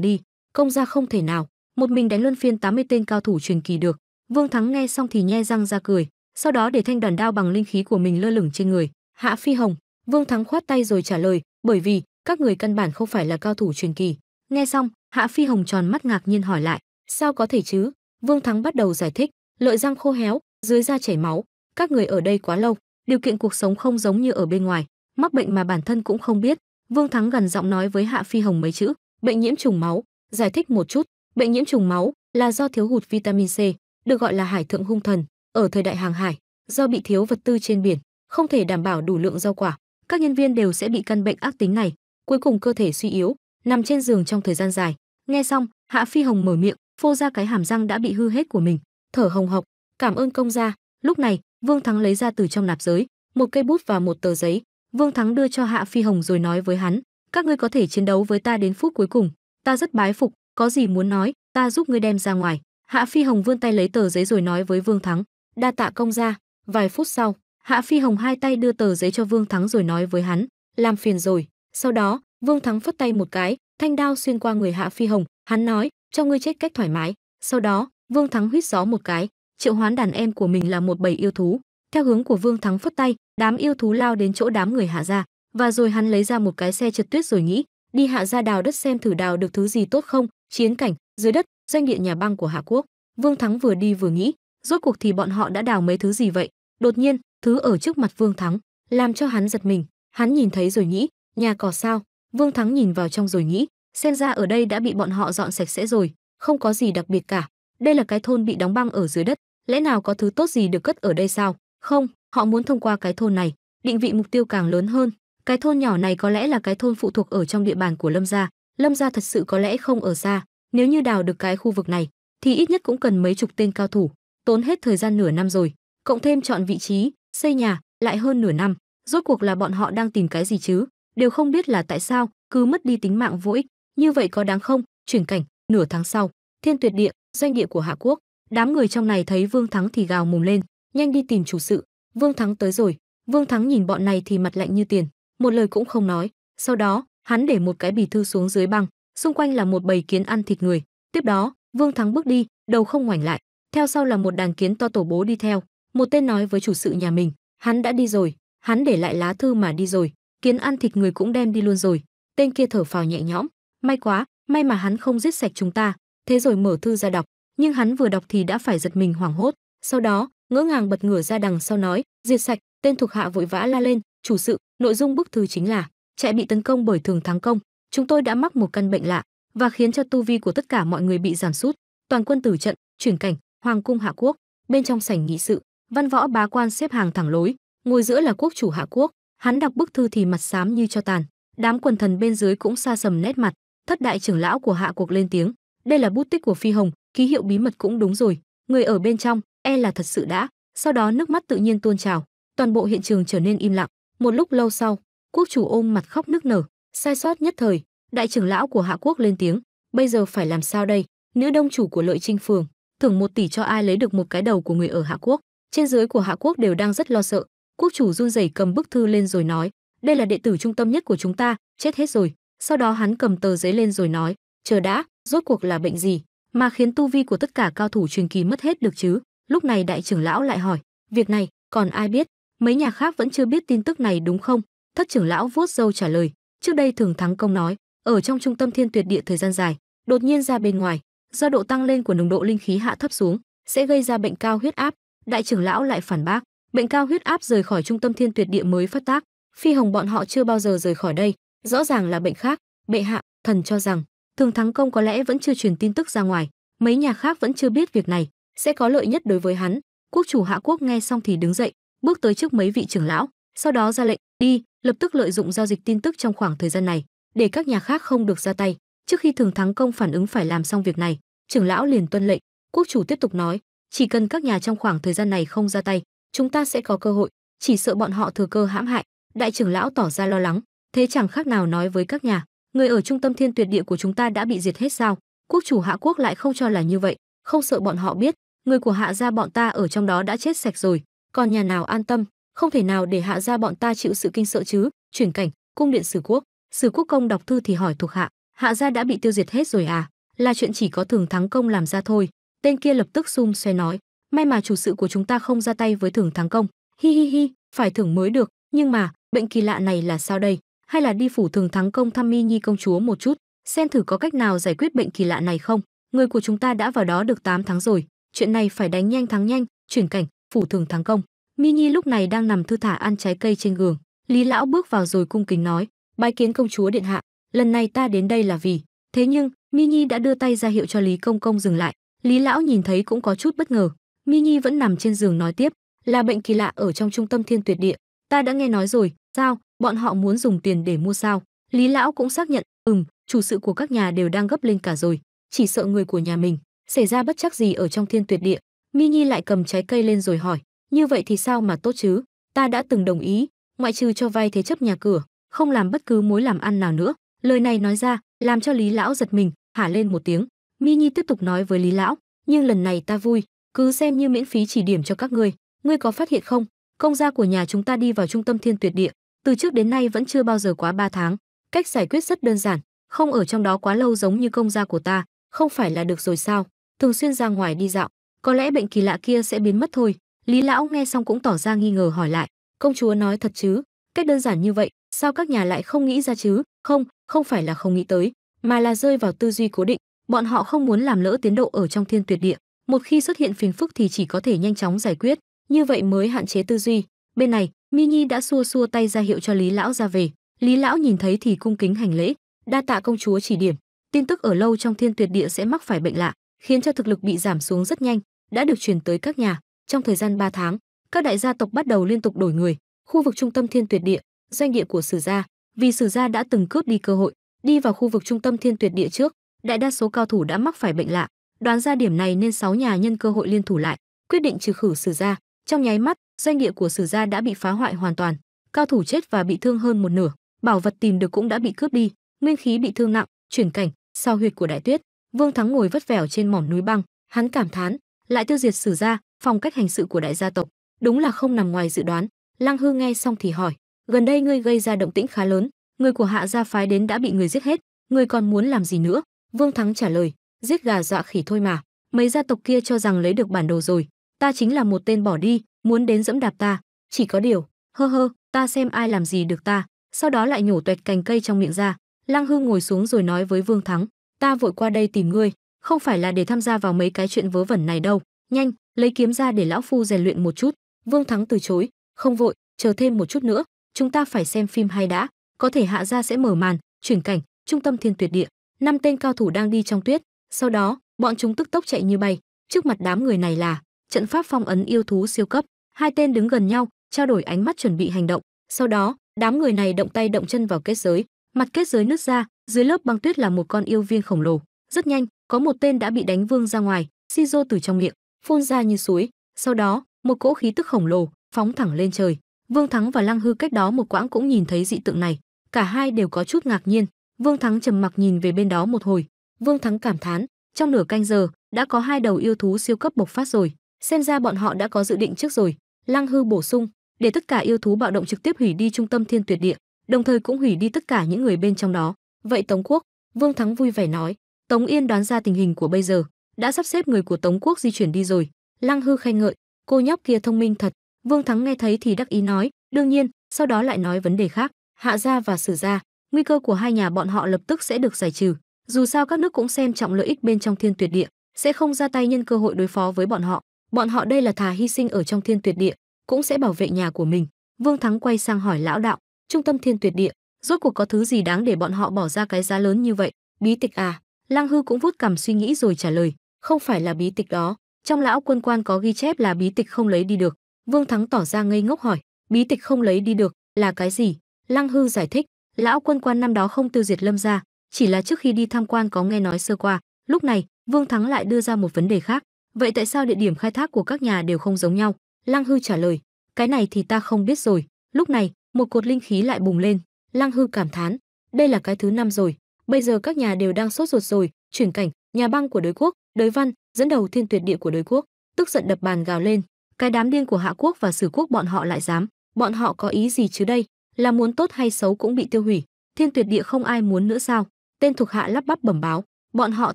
đi." Công gia không thể nào, một mình đánh luân phiên 80 tên cao thủ truyền kỳ được. Vương Thắng nghe xong thì nhe răng ra cười, sau đó để thanh đoàn đao bằng linh khí của mình lơ lửng trên người. Hạ Phi Hồng, Vương Thắng khoát tay rồi trả lời, bởi vì các người căn bản không phải là cao thủ truyền kỳ nghe xong hạ phi hồng tròn mắt ngạc nhiên hỏi lại sao có thể chứ vương thắng bắt đầu giải thích lợi răng khô héo dưới da chảy máu các người ở đây quá lâu điều kiện cuộc sống không giống như ở bên ngoài mắc bệnh mà bản thân cũng không biết vương thắng gần giọng nói với hạ phi hồng mấy chữ bệnh nhiễm trùng máu giải thích một chút bệnh nhiễm trùng máu là do thiếu hụt vitamin c được gọi là hải thượng hung thần ở thời đại hàng hải do bị thiếu vật tư trên biển không thể đảm bảo đủ lượng rau quả các nhân viên đều sẽ bị căn bệnh ác tính này cuối cùng cơ thể suy yếu nằm trên giường trong thời gian dài nghe xong hạ phi hồng mở miệng phô ra cái hàm răng đã bị hư hết của mình thở hồng hộc cảm ơn công gia lúc này vương thắng lấy ra từ trong nạp giới một cây bút và một tờ giấy vương thắng đưa cho hạ phi hồng rồi nói với hắn các ngươi có thể chiến đấu với ta đến phút cuối cùng ta rất bái phục có gì muốn nói ta giúp ngươi đem ra ngoài hạ phi hồng vươn tay lấy tờ giấy rồi nói với vương thắng đa tạ công gia vài phút sau hạ phi hồng hai tay đưa tờ giấy cho vương thắng rồi nói với hắn làm phiền rồi sau đó vương thắng phất tay một cái thanh đao xuyên qua người hạ phi hồng hắn nói cho ngươi chết cách thoải mái sau đó vương thắng huýt gió một cái triệu hoán đàn em của mình là một bầy yêu thú theo hướng của vương thắng phất tay đám yêu thú lao đến chỗ đám người hạ ra và rồi hắn lấy ra một cái xe trượt tuyết rồi nghĩ đi hạ ra đào đất xem thử đào được thứ gì tốt không chiến cảnh dưới đất doanh địa nhà băng của hạ quốc vương thắng vừa đi vừa nghĩ rốt cuộc thì bọn họ đã đào mấy thứ gì vậy đột nhiên thứ ở trước mặt vương thắng làm cho hắn giật mình hắn nhìn thấy rồi nghĩ nhà cỏ sao vương thắng nhìn vào trong rồi nghĩ xem ra ở đây đã bị bọn họ dọn sạch sẽ rồi không có gì đặc biệt cả đây là cái thôn bị đóng băng ở dưới đất lẽ nào có thứ tốt gì được cất ở đây sao không họ muốn thông qua cái thôn này định vị mục tiêu càng lớn hơn cái thôn nhỏ này có lẽ là cái thôn phụ thuộc ở trong địa bàn của lâm gia lâm gia thật sự có lẽ không ở xa nếu như đào được cái khu vực này thì ít nhất cũng cần mấy chục tên cao thủ tốn hết thời gian nửa năm rồi cộng thêm chọn vị trí xây nhà lại hơn nửa năm rốt cuộc là bọn họ đang tìm cái gì chứ đều không biết là tại sao cứ mất đi tính mạng vô ích như vậy có đáng không chuyển cảnh nửa tháng sau thiên tuyệt địa doanh địa của hạ quốc đám người trong này thấy vương thắng thì gào mồm lên nhanh đi tìm chủ sự vương thắng tới rồi vương thắng nhìn bọn này thì mặt lạnh như tiền một lời cũng không nói sau đó hắn để một cái bì thư xuống dưới băng xung quanh là một bầy kiến ăn thịt người tiếp đó vương thắng bước đi đầu không ngoảnh lại theo sau là một đàn kiến to tổ bố đi theo một tên nói với chủ sự nhà mình hắn đã đi rồi hắn để lại lá thư mà đi rồi kiến ăn thịt người cũng đem đi luôn rồi tên kia thở phào nhẹ nhõm may quá may mà hắn không giết sạch chúng ta thế rồi mở thư ra đọc nhưng hắn vừa đọc thì đã phải giật mình hoảng hốt sau đó ngỡ ngàng bật ngửa ra đằng sau nói diệt sạch tên thuộc hạ vội vã la lên chủ sự nội dung bức thư chính là trại bị tấn công bởi thường thắng công chúng tôi đã mắc một căn bệnh lạ và khiến cho tu vi của tất cả mọi người bị giảm sút toàn quân tử trận chuyển cảnh hoàng cung hạ quốc bên trong sảnh nghị sự văn võ bá quan xếp hàng thẳng lối ngồi giữa là quốc chủ hạ quốc hắn đọc bức thư thì mặt xám như cho tàn đám quần thần bên dưới cũng xa sầm nét mặt thất đại trưởng lão của hạ cuộc lên tiếng đây là bút tích của phi hồng ký hiệu bí mật cũng đúng rồi người ở bên trong e là thật sự đã sau đó nước mắt tự nhiên tuôn trào toàn bộ hiện trường trở nên im lặng một lúc lâu sau quốc chủ ôm mặt khóc nức nở sai sót nhất thời đại trưởng lão của hạ quốc lên tiếng bây giờ phải làm sao đây nữ đông chủ của lợi trinh phường thưởng một tỷ cho ai lấy được một cái đầu của người ở hạ quốc trên dưới của hạ quốc đều đang rất lo sợ quốc chủ run rẩy cầm bức thư lên rồi nói đây là đệ tử trung tâm nhất của chúng ta chết hết rồi sau đó hắn cầm tờ giấy lên rồi nói chờ đã rốt cuộc là bệnh gì mà khiến tu vi của tất cả cao thủ truyền kỳ mất hết được chứ lúc này đại trưởng lão lại hỏi việc này còn ai biết mấy nhà khác vẫn chưa biết tin tức này đúng không thất trưởng lão vuốt râu trả lời trước đây thường thắng công nói ở trong trung tâm thiên tuyệt địa thời gian dài đột nhiên ra bên ngoài do độ tăng lên của nồng độ linh khí hạ thấp xuống sẽ gây ra bệnh cao huyết áp đại trưởng lão lại phản bác bệnh cao huyết áp rời khỏi trung tâm thiên tuyệt địa mới phát tác phi hồng bọn họ chưa bao giờ rời khỏi đây rõ ràng là bệnh khác bệ hạ thần cho rằng thường thắng công có lẽ vẫn chưa truyền tin tức ra ngoài mấy nhà khác vẫn chưa biết việc này sẽ có lợi nhất đối với hắn quốc chủ hạ quốc nghe xong thì đứng dậy bước tới trước mấy vị trưởng lão sau đó ra lệnh đi lập tức lợi dụng giao dịch tin tức trong khoảng thời gian này để các nhà khác không được ra tay trước khi thường thắng công phản ứng phải làm xong việc này trưởng lão liền tuân lệnh quốc chủ tiếp tục nói chỉ cần các nhà trong khoảng thời gian này không ra tay chúng ta sẽ có cơ hội, chỉ sợ bọn họ thừa cơ hãm hại." Đại trưởng lão tỏ ra lo lắng, thế chẳng khác nào nói với các nhà, người ở trung tâm thiên tuyệt địa của chúng ta đã bị diệt hết sao? Quốc chủ Hạ Quốc lại không cho là như vậy, không sợ bọn họ biết, người của Hạ gia bọn ta ở trong đó đã chết sạch rồi, còn nhà nào an tâm, không thể nào để Hạ gia bọn ta chịu sự kinh sợ chứ? Chuyển cảnh, cung điện Sử Quốc, Sử Quốc công đọc thư thì hỏi thuộc hạ, Hạ gia đã bị tiêu diệt hết rồi à? Là chuyện chỉ có Thường Thắng công làm ra thôi. Tên kia lập tức xung xoe nói, may mà chủ sự của chúng ta không ra tay với thưởng thắng công hi hi hi phải thưởng mới được nhưng mà bệnh kỳ lạ này là sao đây hay là đi phủ thường thắng công thăm mi nhi công chúa một chút xem thử có cách nào giải quyết bệnh kỳ lạ này không người của chúng ta đã vào đó được 8 tháng rồi chuyện này phải đánh nhanh thắng nhanh chuyển cảnh phủ thường thắng công mi nhi lúc này đang nằm thư thả ăn trái cây trên giường lý lão bước vào rồi cung kính nói bái kiến công chúa điện hạ lần này ta đến đây là vì thế nhưng mi nhi đã đưa tay ra hiệu cho lý công công dừng lại lý lão nhìn thấy cũng có chút bất ngờ Mi Nhi vẫn nằm trên giường nói tiếp, là bệnh kỳ lạ ở trong trung tâm thiên tuyệt địa, ta đã nghe nói rồi, sao, bọn họ muốn dùng tiền để mua sao? Lý lão cũng xác nhận, ừm, chủ sự của các nhà đều đang gấp lên cả rồi, chỉ sợ người của nhà mình xảy ra bất chắc gì ở trong thiên tuyệt địa. Mi Nhi lại cầm trái cây lên rồi hỏi, như vậy thì sao mà tốt chứ? Ta đã từng đồng ý, ngoại trừ cho vay thế chấp nhà cửa, không làm bất cứ mối làm ăn nào nữa. Lời này nói ra, làm cho Lý lão giật mình, hả lên một tiếng. Mi Nhi tiếp tục nói với Lý lão, nhưng lần này ta vui, cứ xem như miễn phí chỉ điểm cho các ngươi ngươi có phát hiện không công gia của nhà chúng ta đi vào trung tâm thiên tuyệt địa từ trước đến nay vẫn chưa bao giờ quá 3 tháng cách giải quyết rất đơn giản không ở trong đó quá lâu giống như công gia của ta không phải là được rồi sao thường xuyên ra ngoài đi dạo có lẽ bệnh kỳ lạ kia sẽ biến mất thôi lý lão nghe xong cũng tỏ ra nghi ngờ hỏi lại công chúa nói thật chứ cách đơn giản như vậy sao các nhà lại không nghĩ ra chứ không không phải là không nghĩ tới mà là rơi vào tư duy cố định bọn họ không muốn làm lỡ tiến độ ở trong thiên tuyệt địa một khi xuất hiện phiền phức thì chỉ có thể nhanh chóng giải quyết như vậy mới hạn chế tư duy bên này mi nhi đã xua xua tay ra hiệu cho lý lão ra về lý lão nhìn thấy thì cung kính hành lễ đa tạ công chúa chỉ điểm tin tức ở lâu trong thiên tuyệt địa sẽ mắc phải bệnh lạ khiến cho thực lực bị giảm xuống rất nhanh đã được truyền tới các nhà trong thời gian 3 tháng các đại gia tộc bắt đầu liên tục đổi người khu vực trung tâm thiên tuyệt địa doanh địa của sử gia vì sử gia đã từng cướp đi cơ hội đi vào khu vực trung tâm thiên tuyệt địa trước đại đa số cao thủ đã mắc phải bệnh lạ Đoán ra điểm này nên sáu nhà nhân cơ hội liên thủ lại, quyết định trừ khử Sử gia. Trong nháy mắt, doanh địa của Sử gia đã bị phá hoại hoàn toàn, cao thủ chết và bị thương hơn một nửa, bảo vật tìm được cũng đã bị cướp đi, nguyên khí bị thương nặng, chuyển cảnh, sau huyệt của Đại Tuyết. Vương Thắng ngồi vất vẻo trên mỏm núi băng, hắn cảm thán, lại tiêu diệt Sử gia, phong cách hành sự của đại gia tộc, đúng là không nằm ngoài dự đoán. Lăng Hư nghe xong thì hỏi, gần đây ngươi gây ra động tĩnh khá lớn, người của Hạ gia phái đến đã bị người giết hết, ngươi còn muốn làm gì nữa? Vương Thắng trả lời, giết gà dọa khỉ thôi mà mấy gia tộc kia cho rằng lấy được bản đồ rồi ta chính là một tên bỏ đi muốn đến dẫm đạp ta chỉ có điều hơ hơ ta xem ai làm gì được ta sau đó lại nhổ toẹt cành cây trong miệng ra lăng hương ngồi xuống rồi nói với vương thắng ta vội qua đây tìm ngươi không phải là để tham gia vào mấy cái chuyện vớ vẩn này đâu nhanh lấy kiếm ra để lão phu rèn luyện một chút vương thắng từ chối không vội chờ thêm một chút nữa chúng ta phải xem phim hay đã có thể hạ gia sẽ mở màn chuyển cảnh trung tâm thiên tuyệt địa năm tên cao thủ đang đi trong tuyết sau đó, bọn chúng tức tốc chạy như bay, trước mặt đám người này là trận pháp phong ấn yêu thú siêu cấp. Hai tên đứng gần nhau, trao đổi ánh mắt chuẩn bị hành động. Sau đó, đám người này động tay động chân vào kết giới, mặt kết giới nứt ra, dưới lớp băng tuyết là một con yêu viên khổng lồ. Rất nhanh, có một tên đã bị đánh vương ra ngoài, Shizo từ trong miệng phun ra như suối. Sau đó, một cỗ khí tức khổng lồ phóng thẳng lên trời. Vương Thắng và Lăng Hư cách đó một quãng cũng nhìn thấy dị tượng này, cả hai đều có chút ngạc nhiên. Vương Thắng trầm mặc nhìn về bên đó một hồi, Vương Thắng cảm thán, trong nửa canh giờ đã có hai đầu yêu thú siêu cấp bộc phát rồi, xem ra bọn họ đã có dự định trước rồi. Lăng Hư bổ sung, để tất cả yêu thú bạo động trực tiếp hủy đi trung tâm Thiên Tuyệt Địa, đồng thời cũng hủy đi tất cả những người bên trong đó. Vậy Tống Quốc, Vương Thắng vui vẻ nói, Tống Yên đoán ra tình hình của bây giờ, đã sắp xếp người của Tống Quốc di chuyển đi rồi. Lăng Hư khen ngợi, cô nhóc kia thông minh thật. Vương Thắng nghe thấy thì đắc ý nói, đương nhiên, sau đó lại nói vấn đề khác, Hạ gia và Sử gia, nguy cơ của hai nhà bọn họ lập tức sẽ được giải trừ. Dù sao các nước cũng xem trọng lợi ích bên trong thiên tuyệt địa, sẽ không ra tay nhân cơ hội đối phó với bọn họ. Bọn họ đây là thà hy sinh ở trong thiên tuyệt địa, cũng sẽ bảo vệ nhà của mình. Vương Thắng quay sang hỏi lão đạo, trung tâm thiên tuyệt địa, rốt cuộc có thứ gì đáng để bọn họ bỏ ra cái giá lớn như vậy? Bí tịch à? Lang Hư cũng vuốt cằm suy nghĩ rồi trả lời, không phải là bí tịch đó, trong lão quân quan có ghi chép là bí tịch không lấy đi được. Vương Thắng tỏ ra ngây ngốc hỏi, bí tịch không lấy đi được là cái gì? Lăng Hư giải thích, lão quân quan năm đó không tiêu diệt Lâm gia, chỉ là trước khi đi tham quan có nghe nói sơ qua, lúc này, Vương Thắng lại đưa ra một vấn đề khác, vậy tại sao địa điểm khai thác của các nhà đều không giống nhau? Lăng Hư trả lời, cái này thì ta không biết rồi. Lúc này, một cột linh khí lại bùng lên, Lăng Hư cảm thán, đây là cái thứ năm rồi, bây giờ các nhà đều đang sốt ruột rồi, chuyển cảnh, nhà băng của đới quốc, đới văn, dẫn đầu thiên tuyệt địa của đới quốc, tức giận đập bàn gào lên, cái đám điên của Hạ quốc và Sử quốc bọn họ lại dám, bọn họ có ý gì chứ đây, là muốn tốt hay xấu cũng bị tiêu hủy, thiên tuyệt địa không ai muốn nữa sao? tên thuộc hạ lắp bắp bẩm báo bọn họ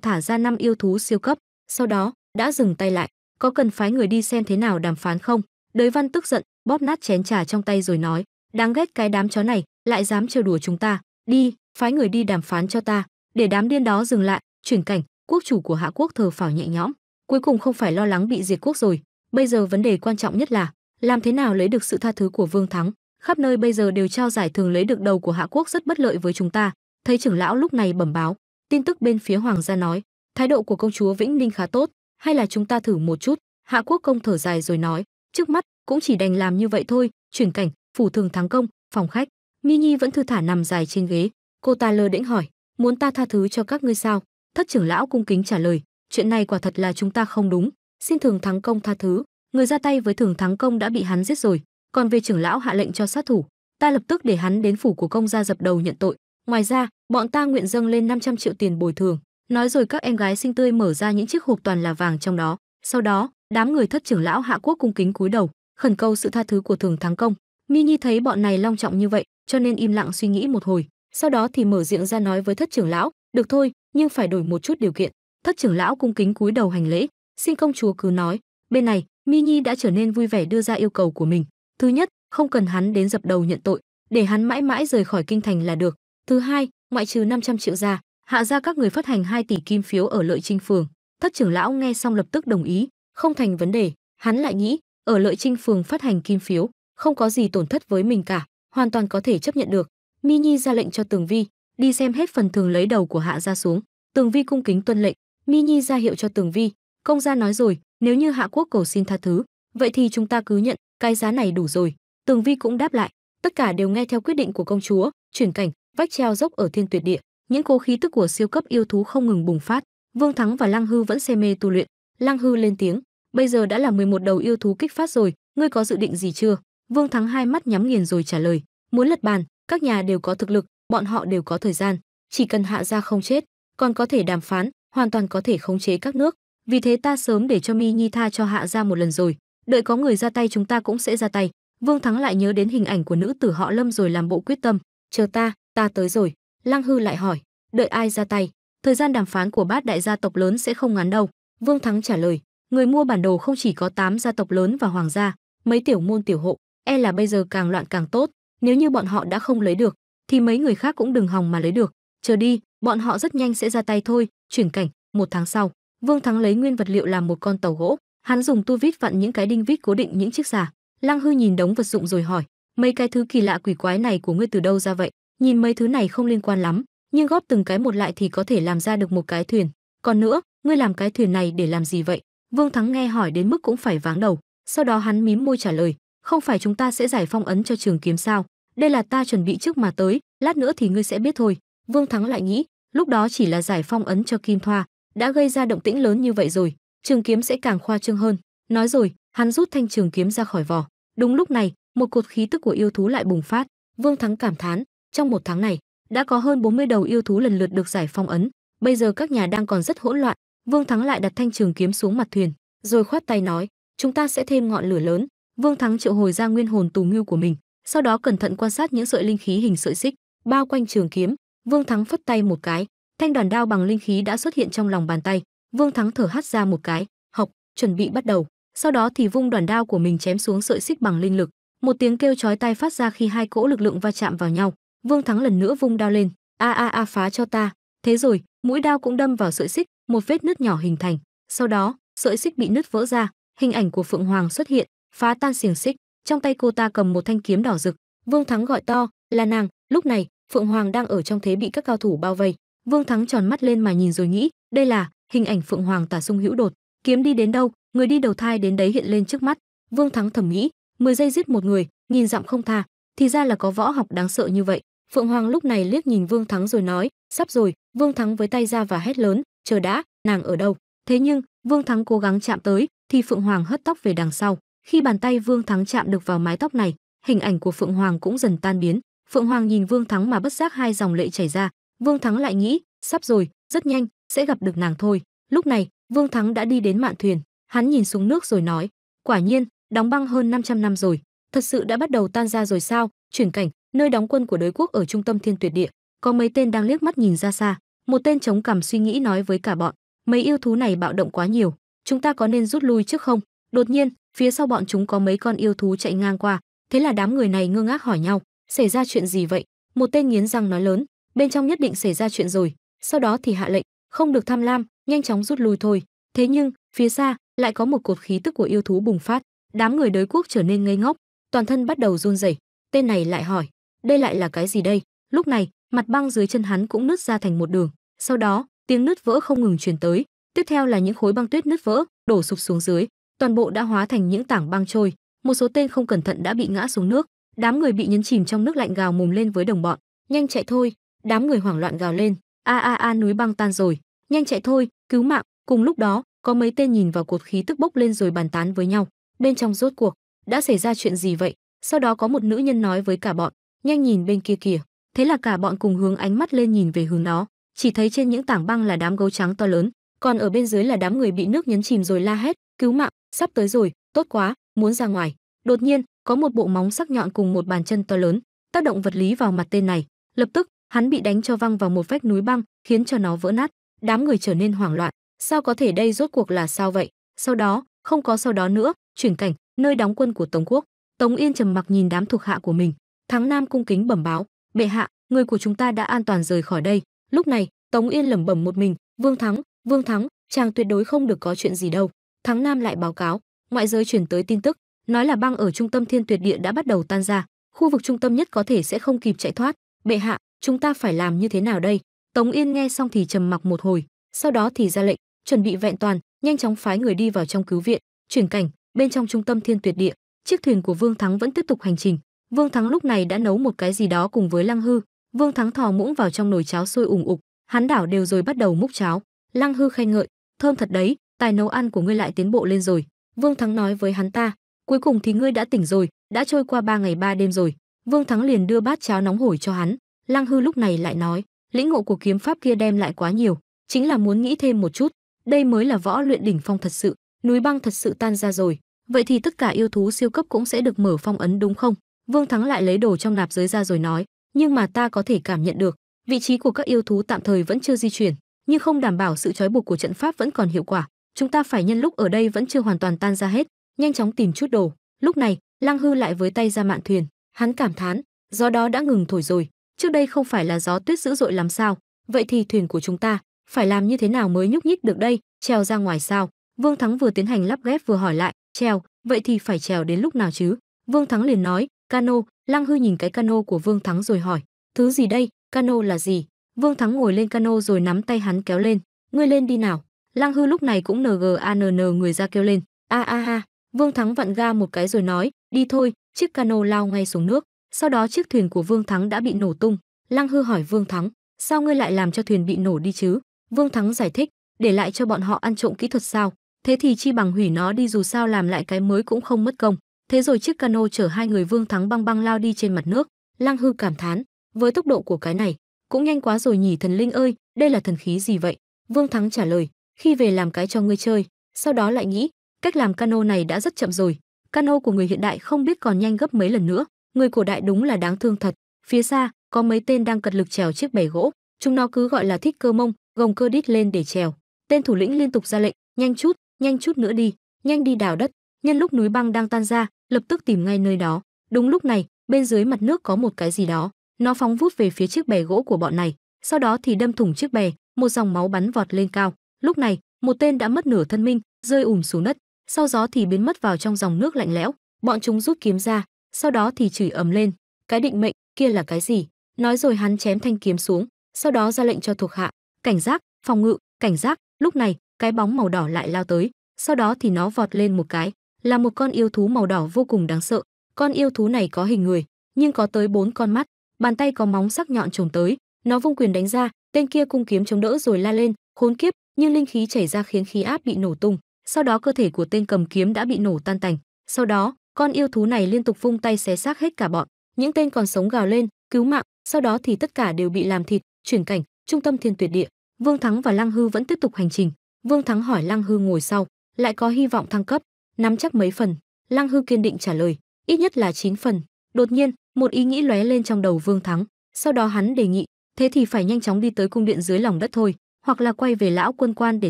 thả ra năm yêu thú siêu cấp sau đó đã dừng tay lại có cần phái người đi xem thế nào đàm phán không đới văn tức giận bóp nát chén trà trong tay rồi nói đáng ghét cái đám chó này lại dám trêu đùa chúng ta đi phái người đi đàm phán cho ta để đám điên đó dừng lại chuyển cảnh quốc chủ của hạ quốc thờ phào nhẹ nhõm cuối cùng không phải lo lắng bị diệt quốc rồi bây giờ vấn đề quan trọng nhất là làm thế nào lấy được sự tha thứ của vương thắng khắp nơi bây giờ đều trao giải thưởng lấy được đầu của hạ quốc rất bất lợi với chúng ta thấy trưởng lão lúc này bẩm báo tin tức bên phía hoàng gia nói thái độ của công chúa vĩnh ninh khá tốt hay là chúng ta thử một chút hạ quốc công thở dài rồi nói trước mắt cũng chỉ đành làm như vậy thôi chuyển cảnh phủ thường thắng công phòng khách mi nhi vẫn thư thả nằm dài trên ghế cô ta lơ đễnh hỏi muốn ta tha thứ cho các ngươi sao thất trưởng lão cung kính trả lời chuyện này quả thật là chúng ta không đúng xin thường thắng công tha thứ người ra tay với thường thắng công đã bị hắn giết rồi còn về trưởng lão hạ lệnh cho sát thủ ta lập tức để hắn đến phủ của công gia dập đầu nhận tội Ngoài ra, bọn ta nguyện dâng lên 500 triệu tiền bồi thường. Nói rồi các em gái xinh tươi mở ra những chiếc hộp toàn là vàng trong đó. Sau đó, đám người thất trưởng lão Hạ Quốc cung kính cúi đầu, khẩn cầu sự tha thứ của Thường Thắng Công. Mi Nhi thấy bọn này long trọng như vậy, cho nên im lặng suy nghĩ một hồi, sau đó thì mở miệng ra nói với thất trưởng lão, "Được thôi, nhưng phải đổi một chút điều kiện." Thất trưởng lão cung kính cúi đầu hành lễ, xin công chúa cứ nói. Bên này, Mi Nhi đã trở nên vui vẻ đưa ra yêu cầu của mình. Thứ nhất, không cần hắn đến dập đầu nhận tội, để hắn mãi mãi rời khỏi kinh thành là được. Thứ hai, ngoại trừ 500 triệu ra, hạ ra các người phát hành 2 tỷ kim phiếu ở lợi trinh phường. Thất trưởng lão nghe xong lập tức đồng ý, không thành vấn đề, hắn lại nghĩ, ở lợi trinh phường phát hành kim phiếu, không có gì tổn thất với mình cả, hoàn toàn có thể chấp nhận được. Mi Nhi ra lệnh cho Tường Vi, đi xem hết phần thường lấy đầu của hạ gia xuống. Tường Vi cung kính tuân lệnh, Mi Nhi ra hiệu cho Tường Vi, công gia nói rồi, nếu như hạ quốc cầu xin tha thứ, vậy thì chúng ta cứ nhận, cái giá này đủ rồi. Tường Vi cũng đáp lại, tất cả đều nghe theo quyết định của công chúa, chuyển cảnh, vách treo dốc ở thiên tuyệt địa những cô khí tức của siêu cấp yêu thú không ngừng bùng phát vương thắng và lăng hư vẫn say mê tu luyện lăng hư lên tiếng bây giờ đã là 11 đầu yêu thú kích phát rồi ngươi có dự định gì chưa vương thắng hai mắt nhắm nghiền rồi trả lời muốn lật bàn các nhà đều có thực lực bọn họ đều có thời gian chỉ cần hạ ra không chết còn có thể đàm phán hoàn toàn có thể khống chế các nước vì thế ta sớm để cho mi nhi tha cho hạ ra một lần rồi đợi có người ra tay chúng ta cũng sẽ ra tay vương thắng lại nhớ đến hình ảnh của nữ tử họ lâm rồi làm bộ quyết tâm chờ ta ta tới rồi lăng hư lại hỏi đợi ai ra tay thời gian đàm phán của bát đại gia tộc lớn sẽ không ngắn đâu vương thắng trả lời người mua bản đồ không chỉ có 8 gia tộc lớn và hoàng gia mấy tiểu môn tiểu hộ e là bây giờ càng loạn càng tốt nếu như bọn họ đã không lấy được thì mấy người khác cũng đừng hòng mà lấy được chờ đi bọn họ rất nhanh sẽ ra tay thôi chuyển cảnh một tháng sau vương thắng lấy nguyên vật liệu làm một con tàu gỗ hắn dùng tu vít vặn những cái đinh vít cố định những chiếc xà lăng hư nhìn đống vật dụng rồi hỏi mấy cái thứ kỳ lạ quỷ quái này của ngươi từ đâu ra vậy nhìn mấy thứ này không liên quan lắm nhưng góp từng cái một lại thì có thể làm ra được một cái thuyền còn nữa ngươi làm cái thuyền này để làm gì vậy vương thắng nghe hỏi đến mức cũng phải váng đầu sau đó hắn mím môi trả lời không phải chúng ta sẽ giải phong ấn cho trường kiếm sao đây là ta chuẩn bị trước mà tới lát nữa thì ngươi sẽ biết thôi vương thắng lại nghĩ lúc đó chỉ là giải phong ấn cho kim thoa đã gây ra động tĩnh lớn như vậy rồi trường kiếm sẽ càng khoa trương hơn nói rồi hắn rút thanh trường kiếm ra khỏi vỏ đúng lúc này một cột khí tức của yêu thú lại bùng phát vương thắng cảm thán trong một tháng này, đã có hơn 40 đầu yêu thú lần lượt được giải phong ấn, bây giờ các nhà đang còn rất hỗn loạn, Vương Thắng lại đặt thanh trường kiếm xuống mặt thuyền, rồi khoát tay nói, chúng ta sẽ thêm ngọn lửa lớn. Vương Thắng triệu hồi ra nguyên hồn tù ngưu của mình, sau đó cẩn thận quan sát những sợi linh khí hình sợi xích bao quanh trường kiếm, Vương Thắng phất tay một cái, thanh đoàn đao bằng linh khí đã xuất hiện trong lòng bàn tay, Vương Thắng thở hắt ra một cái, học, chuẩn bị bắt đầu. Sau đó thì vung đoàn đao của mình chém xuống sợi xích bằng linh lực, một tiếng kêu chói tai phát ra khi hai cỗ lực lượng va chạm vào nhau, Vương Thắng lần nữa vung đao lên, a a a phá cho ta. Thế rồi, mũi đao cũng đâm vào sợi xích, một vết nứt nhỏ hình thành. Sau đó, sợi xích bị nứt vỡ ra, hình ảnh của Phượng Hoàng xuất hiện, phá tan xiềng xích. Trong tay cô ta cầm một thanh kiếm đỏ rực. Vương Thắng gọi to, là nàng. Lúc này, Phượng Hoàng đang ở trong thế bị các cao thủ bao vây. Vương Thắng tròn mắt lên mà nhìn rồi nghĩ, đây là hình ảnh Phượng Hoàng tả sung hữu đột, kiếm đi đến đâu, người đi đầu thai đến đấy hiện lên trước mắt. Vương Thắng thầm nghĩ, 10 giây giết một người, nhìn dặm không tha, thì ra là có võ học đáng sợ như vậy. Phượng Hoàng lúc này liếc nhìn Vương Thắng rồi nói, sắp rồi, Vương Thắng với tay ra và hét lớn, chờ đã, nàng ở đâu? Thế nhưng, Vương Thắng cố gắng chạm tới, thì Phượng Hoàng hất tóc về đằng sau. Khi bàn tay Vương Thắng chạm được vào mái tóc này, hình ảnh của Phượng Hoàng cũng dần tan biến. Phượng Hoàng nhìn Vương Thắng mà bất giác hai dòng lệ chảy ra. Vương Thắng lại nghĩ, sắp rồi, rất nhanh, sẽ gặp được nàng thôi. Lúc này, Vương Thắng đã đi đến mạn thuyền, hắn nhìn xuống nước rồi nói, quả nhiên, đóng băng hơn 500 năm rồi, thật sự đã bắt đầu tan ra rồi sao? Chuyển cảnh, nơi đóng quân của đối quốc ở trung tâm thiên tuyệt địa có mấy tên đang liếc mắt nhìn ra xa một tên chống cằm suy nghĩ nói với cả bọn mấy yêu thú này bạo động quá nhiều chúng ta có nên rút lui trước không đột nhiên phía sau bọn chúng có mấy con yêu thú chạy ngang qua thế là đám người này ngơ ngác hỏi nhau xảy ra chuyện gì vậy một tên nghiến răng nói lớn bên trong nhất định xảy ra chuyện rồi sau đó thì hạ lệnh không được tham lam nhanh chóng rút lui thôi thế nhưng phía xa lại có một cột khí tức của yêu thú bùng phát đám người đới quốc trở nên ngây ngốc toàn thân bắt đầu run rẩy tên này lại hỏi đây lại là cái gì đây lúc này mặt băng dưới chân hắn cũng nứt ra thành một đường sau đó tiếng nứt vỡ không ngừng truyền tới tiếp theo là những khối băng tuyết nứt vỡ đổ sụp xuống dưới toàn bộ đã hóa thành những tảng băng trôi một số tên không cẩn thận đã bị ngã xuống nước đám người bị nhấn chìm trong nước lạnh gào mồm lên với đồng bọn nhanh chạy thôi đám người hoảng loạn gào lên a a a núi băng tan rồi nhanh chạy thôi cứu mạng cùng lúc đó có mấy tên nhìn vào cột khí tức bốc lên rồi bàn tán với nhau bên trong rốt cuộc đã xảy ra chuyện gì vậy sau đó có một nữ nhân nói với cả bọn nhanh nhìn bên kia kìa thế là cả bọn cùng hướng ánh mắt lên nhìn về hướng đó chỉ thấy trên những tảng băng là đám gấu trắng to lớn còn ở bên dưới là đám người bị nước nhấn chìm rồi la hét cứu mạng sắp tới rồi tốt quá muốn ra ngoài đột nhiên có một bộ móng sắc nhọn cùng một bàn chân to lớn tác động vật lý vào mặt tên này lập tức hắn bị đánh cho văng vào một vách núi băng khiến cho nó vỡ nát đám người trở nên hoảng loạn sao có thể đây rốt cuộc là sao vậy sau đó không có sau đó nữa chuyển cảnh nơi đóng quân của tống quốc tống yên trầm mặc nhìn đám thuộc hạ của mình Thắng Nam cung kính bẩm báo, "Bệ hạ, người của chúng ta đã an toàn rời khỏi đây." Lúc này, Tống Yên lẩm bẩm một mình, "Vương Thắng, Vương Thắng, chàng tuyệt đối không được có chuyện gì đâu." Thắng Nam lại báo cáo, ngoại giới truyền tới tin tức, nói là băng ở trung tâm Thiên Tuyệt Địa đã bắt đầu tan ra, khu vực trung tâm nhất có thể sẽ không kịp chạy thoát. "Bệ hạ, chúng ta phải làm như thế nào đây?" Tống Yên nghe xong thì trầm mặc một hồi, sau đó thì ra lệnh, chuẩn bị vẹn toàn, nhanh chóng phái người đi vào trong cứu viện, chuyển cảnh, bên trong trung tâm Thiên Tuyệt Địa, chiếc thuyền của Vương Thắng vẫn tiếp tục hành trình, Vương Thắng lúc này đã nấu một cái gì đó cùng với Lăng Hư. Vương Thắng thò muỗng vào trong nồi cháo sôi ủng ục, hắn đảo đều rồi bắt đầu múc cháo. Lăng Hư khen ngợi, thơm thật đấy, tài nấu ăn của ngươi lại tiến bộ lên rồi. Vương Thắng nói với hắn ta, cuối cùng thì ngươi đã tỉnh rồi, đã trôi qua ba ngày ba đêm rồi. Vương Thắng liền đưa bát cháo nóng hổi cho hắn. Lăng Hư lúc này lại nói, lĩnh ngộ của kiếm pháp kia đem lại quá nhiều, chính là muốn nghĩ thêm một chút, đây mới là võ luyện đỉnh phong thật sự, núi băng thật sự tan ra rồi, vậy thì tất cả yêu thú siêu cấp cũng sẽ được mở phong ấn đúng không? Vương Thắng lại lấy đồ trong nạp giới ra rồi nói, nhưng mà ta có thể cảm nhận được, vị trí của các yêu thú tạm thời vẫn chưa di chuyển, nhưng không đảm bảo sự trói buộc của trận pháp vẫn còn hiệu quả. Chúng ta phải nhân lúc ở đây vẫn chưa hoàn toàn tan ra hết, nhanh chóng tìm chút đồ. Lúc này, Lăng Hư lại với tay ra mạn thuyền, hắn cảm thán, gió đó đã ngừng thổi rồi, trước đây không phải là gió tuyết dữ dội làm sao? Vậy thì thuyền của chúng ta phải làm như thế nào mới nhúc nhích được đây, Trèo ra ngoài sao? Vương Thắng vừa tiến hành lắp ghép vừa hỏi lại, trèo vậy thì phải trèo đến lúc nào chứ? Vương Thắng liền nói, cano lăng hư nhìn cái cano của vương thắng rồi hỏi thứ gì đây cano là gì vương thắng ngồi lên cano rồi nắm tay hắn kéo lên ngươi lên đi nào lăng hư lúc này cũng ngann người ra kêu lên a a a vương thắng vặn ga một cái rồi nói đi thôi chiếc cano lao ngay xuống nước sau đó chiếc thuyền của vương thắng đã bị nổ tung lăng hư hỏi vương thắng sao ngươi lại làm cho thuyền bị nổ đi chứ vương thắng giải thích để lại cho bọn họ ăn trộm kỹ thuật sao thế thì chi bằng hủy nó đi dù sao làm lại cái mới cũng không mất công Thế rồi chiếc cano chở hai người Vương Thắng băng băng lao đi trên mặt nước, Lăng Hư cảm thán, với tốc độ của cái này, cũng nhanh quá rồi nhỉ thần linh ơi, đây là thần khí gì vậy? Vương Thắng trả lời, khi về làm cái cho ngươi chơi, sau đó lại nghĩ, cách làm cano này đã rất chậm rồi, cano của người hiện đại không biết còn nhanh gấp mấy lần nữa, người cổ đại đúng là đáng thương thật. Phía xa, có mấy tên đang cật lực trèo chiếc bè gỗ, chúng nó cứ gọi là thích cơ mông, gồng cơ đít lên để trèo. Tên thủ lĩnh liên tục ra lệnh, nhanh chút, nhanh chút nữa đi, nhanh đi đào đất. Nhân lúc núi băng đang tan ra, lập tức tìm ngay nơi đó đúng lúc này bên dưới mặt nước có một cái gì đó nó phóng vút về phía chiếc bè gỗ của bọn này sau đó thì đâm thủng chiếc bè một dòng máu bắn vọt lên cao lúc này một tên đã mất nửa thân minh rơi ùm xuống đất sau đó thì biến mất vào trong dòng nước lạnh lẽo bọn chúng rút kiếm ra sau đó thì chửi ầm lên cái định mệnh kia là cái gì nói rồi hắn chém thanh kiếm xuống sau đó ra lệnh cho thuộc hạ cảnh giác phòng ngự cảnh giác lúc này cái bóng màu đỏ lại lao tới sau đó thì nó vọt lên một cái là một con yêu thú màu đỏ vô cùng đáng sợ. Con yêu thú này có hình người, nhưng có tới bốn con mắt, bàn tay có móng sắc nhọn trồm tới, nó vung quyền đánh ra, tên kia cung kiếm chống đỡ rồi la lên, khốn kiếp, nhưng linh khí chảy ra khiến khí áp bị nổ tung, sau đó cơ thể của tên cầm kiếm đã bị nổ tan tành. Sau đó, con yêu thú này liên tục vung tay xé xác hết cả bọn, những tên còn sống gào lên, cứu mạng, sau đó thì tất cả đều bị làm thịt, chuyển cảnh, trung tâm thiên tuyệt địa. Vương Thắng và Lăng Hư vẫn tiếp tục hành trình. Vương Thắng hỏi Lăng Hư ngồi sau, lại có hy vọng thăng cấp, nắm chắc mấy phần lăng hư kiên định trả lời ít nhất là 9 phần đột nhiên một ý nghĩ lóe lên trong đầu vương thắng sau đó hắn đề nghị thế thì phải nhanh chóng đi tới cung điện dưới lòng đất thôi hoặc là quay về lão quân quan để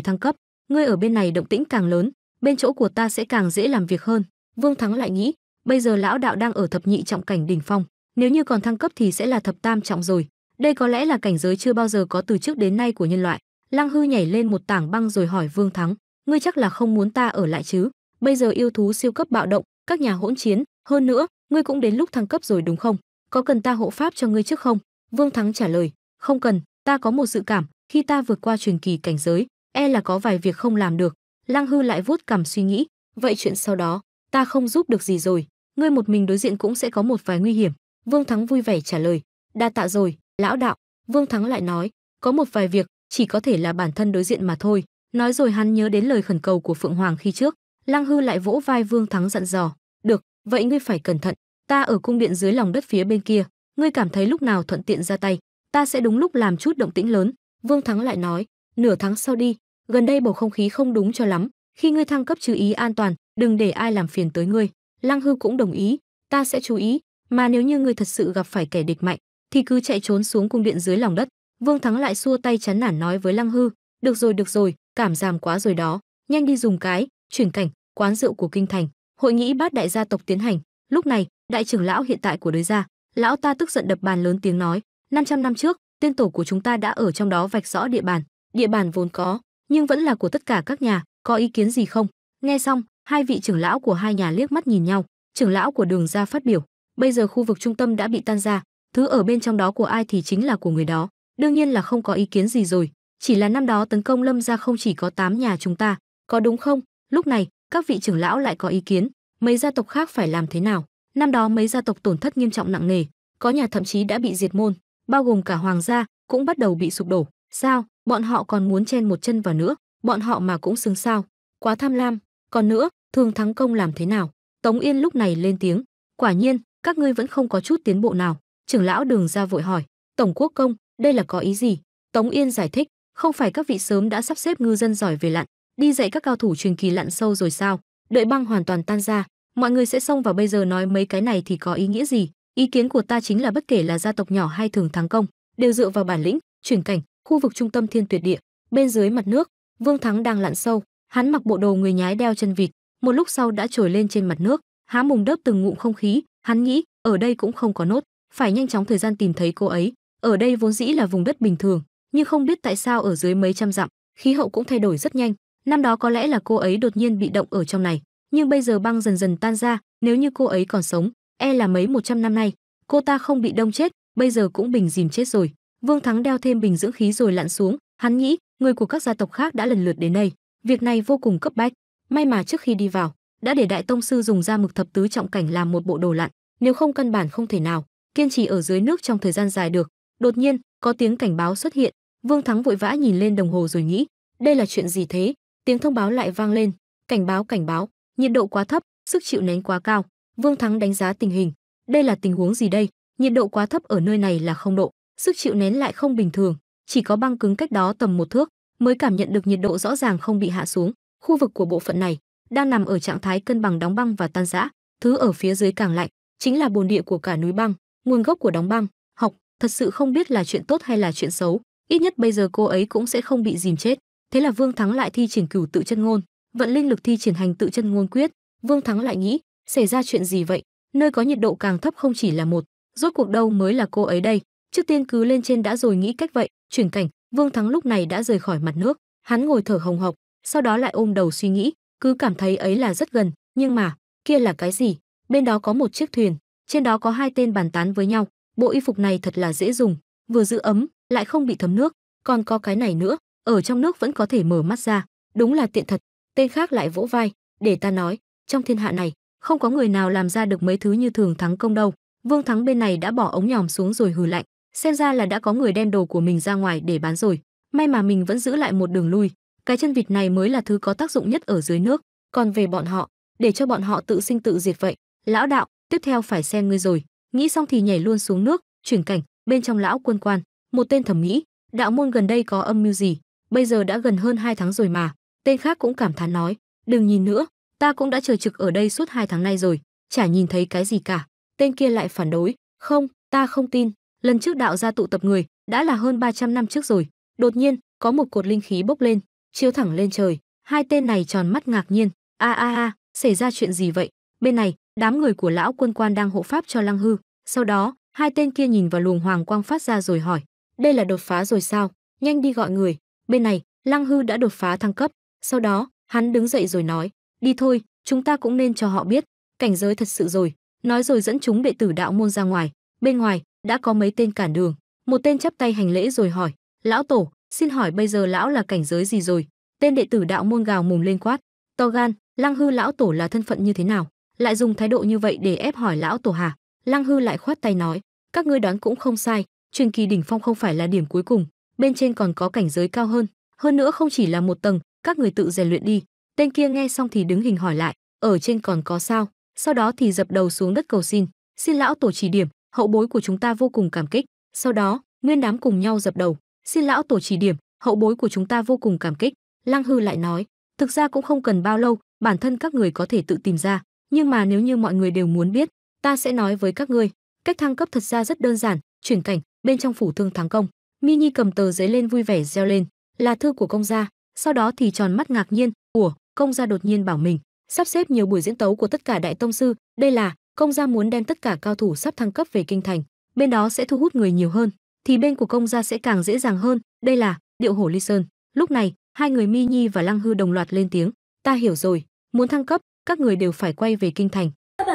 thăng cấp ngươi ở bên này động tĩnh càng lớn bên chỗ của ta sẽ càng dễ làm việc hơn vương thắng lại nghĩ bây giờ lão đạo đang ở thập nhị trọng cảnh đỉnh phong nếu như còn thăng cấp thì sẽ là thập tam trọng rồi đây có lẽ là cảnh giới chưa bao giờ có từ trước đến nay của nhân loại lăng hư nhảy lên một tảng băng rồi hỏi vương thắng ngươi chắc là không muốn ta ở lại chứ bây giờ yêu thú siêu cấp bạo động các nhà hỗn chiến hơn nữa ngươi cũng đến lúc thăng cấp rồi đúng không có cần ta hộ pháp cho ngươi trước không vương thắng trả lời không cần ta có một dự cảm khi ta vượt qua truyền kỳ cảnh giới e là có vài việc không làm được lăng hư lại vuốt cằm suy nghĩ vậy chuyện sau đó ta không giúp được gì rồi ngươi một mình đối diện cũng sẽ có một vài nguy hiểm vương thắng vui vẻ trả lời đa tạ rồi lão đạo vương thắng lại nói có một vài việc chỉ có thể là bản thân đối diện mà thôi nói rồi hắn nhớ đến lời khẩn cầu của phượng hoàng khi trước Lăng Hư lại vỗ vai Vương Thắng dặn dò, "Được, vậy ngươi phải cẩn thận, ta ở cung điện dưới lòng đất phía bên kia, ngươi cảm thấy lúc nào thuận tiện ra tay, ta sẽ đúng lúc làm chút động tĩnh lớn." Vương Thắng lại nói, "Nửa tháng sau đi, gần đây bầu không khí không đúng cho lắm, khi ngươi thăng cấp chú ý an toàn, đừng để ai làm phiền tới ngươi." Lăng Hư cũng đồng ý, "Ta sẽ chú ý, mà nếu như ngươi thật sự gặp phải kẻ địch mạnh, thì cứ chạy trốn xuống cung điện dưới lòng đất." Vương Thắng lại xua tay chán nản nói với Lăng Hư, "Được rồi, được rồi, cảm giảm quá rồi đó, nhanh đi dùng cái, chuyển cảnh quán rượu của kinh thành hội nghị bát đại gia tộc tiến hành lúc này đại trưởng lão hiện tại của đối gia lão ta tức giận đập bàn lớn tiếng nói 500 năm trước tiên tổ của chúng ta đã ở trong đó vạch rõ địa bàn địa bàn vốn có nhưng vẫn là của tất cả các nhà có ý kiến gì không nghe xong hai vị trưởng lão của hai nhà liếc mắt nhìn nhau trưởng lão của đường gia phát biểu bây giờ khu vực trung tâm đã bị tan ra thứ ở bên trong đó của ai thì chính là của người đó đương nhiên là không có ý kiến gì rồi chỉ là năm đó tấn công lâm gia không chỉ có 8 nhà chúng ta có đúng không Lúc này, các vị trưởng lão lại có ý kiến, mấy gia tộc khác phải làm thế nào? Năm đó mấy gia tộc tổn thất nghiêm trọng nặng nề, có nhà thậm chí đã bị diệt môn, bao gồm cả hoàng gia cũng bắt đầu bị sụp đổ. Sao, bọn họ còn muốn chen một chân vào nữa, bọn họ mà cũng xứng sao? Quá tham lam, còn nữa, thường thắng công làm thế nào? Tống Yên lúc này lên tiếng, quả nhiên, các ngươi vẫn không có chút tiến bộ nào. Trưởng lão Đường ra vội hỏi, "Tổng quốc công, đây là có ý gì?" Tống Yên giải thích, "Không phải các vị sớm đã sắp xếp ngư dân giỏi về lặn, đi dạy các cao thủ truyền kỳ lặn sâu rồi sao đợi băng hoàn toàn tan ra mọi người sẽ xông vào bây giờ nói mấy cái này thì có ý nghĩa gì ý kiến của ta chính là bất kể là gia tộc nhỏ hay thường thắng công đều dựa vào bản lĩnh chuyển cảnh khu vực trung tâm thiên tuyệt địa bên dưới mặt nước vương thắng đang lặn sâu hắn mặc bộ đồ người nhái đeo chân vịt một lúc sau đã trồi lên trên mặt nước há mùng đớp từng ngụm không khí hắn nghĩ ở đây cũng không có nốt phải nhanh chóng thời gian tìm thấy cô ấy ở đây vốn dĩ là vùng đất bình thường nhưng không biết tại sao ở dưới mấy trăm dặm khí hậu cũng thay đổi rất nhanh Năm đó có lẽ là cô ấy đột nhiên bị động ở trong này, nhưng bây giờ băng dần dần tan ra, nếu như cô ấy còn sống, e là mấy 100 năm nay, cô ta không bị đông chết, bây giờ cũng bình dìm chết rồi. Vương Thắng đeo thêm bình dưỡng khí rồi lặn xuống, hắn nghĩ, người của các gia tộc khác đã lần lượt đến đây, việc này vô cùng cấp bách, may mà trước khi đi vào, đã để đại tông sư dùng ra mực thập tứ trọng cảnh làm một bộ đồ lặn, nếu không căn bản không thể nào kiên trì ở dưới nước trong thời gian dài được. Đột nhiên, có tiếng cảnh báo xuất hiện, Vương Thắng vội vã nhìn lên đồng hồ rồi nghĩ, đây là chuyện gì thế? tiếng thông báo lại vang lên cảnh báo cảnh báo nhiệt độ quá thấp sức chịu nén quá cao vương thắng đánh giá tình hình đây là tình huống gì đây nhiệt độ quá thấp ở nơi này là không độ sức chịu nén lại không bình thường chỉ có băng cứng cách đó tầm một thước mới cảm nhận được nhiệt độ rõ ràng không bị hạ xuống khu vực của bộ phận này đang nằm ở trạng thái cân bằng đóng băng và tan rã thứ ở phía dưới càng lạnh chính là bồn địa của cả núi băng nguồn gốc của đóng băng học thật sự không biết là chuyện tốt hay là chuyện xấu ít nhất bây giờ cô ấy cũng sẽ không bị dìm chết thế là vương thắng lại thi triển cửu tự chân ngôn vận linh lực thi triển hành tự chân ngôn quyết vương thắng lại nghĩ xảy ra chuyện gì vậy nơi có nhiệt độ càng thấp không chỉ là một rốt cuộc đâu mới là cô ấy đây trước tiên cứ lên trên đã rồi nghĩ cách vậy chuyển cảnh vương thắng lúc này đã rời khỏi mặt nước hắn ngồi thở hồng hộc sau đó lại ôm đầu suy nghĩ cứ cảm thấy ấy là rất gần nhưng mà kia là cái gì bên đó có một chiếc thuyền trên đó có hai tên bàn tán với nhau bộ y phục này thật là dễ dùng vừa giữ ấm lại không bị thấm nước còn có cái này nữa ở trong nước vẫn có thể mở mắt ra đúng là tiện thật tên khác lại vỗ vai để ta nói trong thiên hạ này không có người nào làm ra được mấy thứ như thường thắng công đâu vương thắng bên này đã bỏ ống nhòm xuống rồi hừ lạnh xem ra là đã có người đem đồ của mình ra ngoài để bán rồi may mà mình vẫn giữ lại một đường lui cái chân vịt này mới là thứ có tác dụng nhất ở dưới nước còn về bọn họ để cho bọn họ tự sinh tự diệt vậy lão đạo tiếp theo phải xem ngươi rồi nghĩ xong thì nhảy luôn xuống nước chuyển cảnh bên trong lão quân quan một tên thẩm nghĩ đạo môn gần đây có âm mưu gì bây giờ đã gần hơn 2 tháng rồi mà. Tên khác cũng cảm thán nói, đừng nhìn nữa, ta cũng đã chờ trực ở đây suốt 2 tháng nay rồi, chả nhìn thấy cái gì cả. Tên kia lại phản đối, không, ta không tin, lần trước đạo gia tụ tập người, đã là hơn 300 năm trước rồi. Đột nhiên, có một cột linh khí bốc lên, chiếu thẳng lên trời, hai tên này tròn mắt ngạc nhiên, a a a, xảy ra chuyện gì vậy? Bên này, đám người của lão quân quan đang hộ pháp cho Lăng Hư, sau đó, hai tên kia nhìn vào luồng hoàng quang phát ra rồi hỏi, đây là đột phá rồi sao? Nhanh đi gọi người, Bên này, Lăng Hư đã đột phá thăng cấp, sau đó, hắn đứng dậy rồi nói, "Đi thôi, chúng ta cũng nên cho họ biết, cảnh giới thật sự rồi." Nói rồi dẫn chúng đệ tử đạo môn ra ngoài, bên ngoài đã có mấy tên cản đường, một tên chắp tay hành lễ rồi hỏi, "Lão tổ, xin hỏi bây giờ lão là cảnh giới gì rồi?" Tên đệ tử đạo môn gào mồm lên quát, "To gan, Lăng Hư lão tổ là thân phận như thế nào, lại dùng thái độ như vậy để ép hỏi lão tổ hà Lăng Hư lại khoát tay nói, "Các ngươi đoán cũng không sai, truyền kỳ đỉnh phong không phải là điểm cuối cùng, bên trên còn có cảnh giới cao hơn hơn nữa không chỉ là một tầng các người tự rèn luyện đi tên kia nghe xong thì đứng hình hỏi lại ở trên còn có sao sau đó thì dập đầu xuống đất cầu xin xin lão tổ chỉ điểm hậu bối của chúng ta vô cùng cảm kích sau đó nguyên đám cùng nhau dập đầu xin lão tổ chỉ điểm hậu bối của chúng ta vô cùng cảm kích lăng hư lại nói thực ra cũng không cần bao lâu bản thân các người có thể tự tìm ra nhưng mà nếu như mọi người đều muốn biết ta sẽ nói với các ngươi cách thăng cấp thật ra rất đơn giản chuyển cảnh bên trong phủ thương thắng công mi nhi cầm tờ giấy lên vui vẻ reo lên là thư của công gia sau đó thì tròn mắt ngạc nhiên ủa, công gia đột nhiên bảo mình sắp xếp nhiều buổi diễn tấu của tất cả đại tông sư đây là công gia muốn đem tất cả cao thủ sắp thăng cấp về kinh thành bên đó sẽ thu hút người nhiều hơn thì bên của công gia sẽ càng dễ dàng hơn đây là điệu hổ ly sơn lúc này hai người mi nhi và lăng hư đồng loạt lên tiếng ta hiểu rồi muốn thăng cấp các người đều phải quay về kinh thành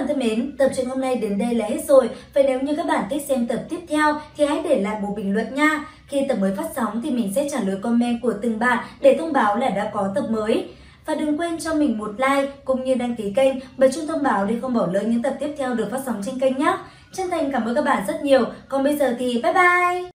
thân mến, tập truyện hôm nay đến đây là hết rồi. Vậy nếu như các bạn thích xem tập tiếp theo thì hãy để lại một bình luận nha. Khi tập mới phát sóng thì mình sẽ trả lời comment của từng bạn để thông báo là đã có tập mới. Và đừng quên cho mình một like cũng như đăng ký kênh, bật chuông thông báo để không bỏ lỡ những tập tiếp theo được phát sóng trên kênh nhé. Chân thành cảm ơn các bạn rất nhiều. Còn bây giờ thì bye bye!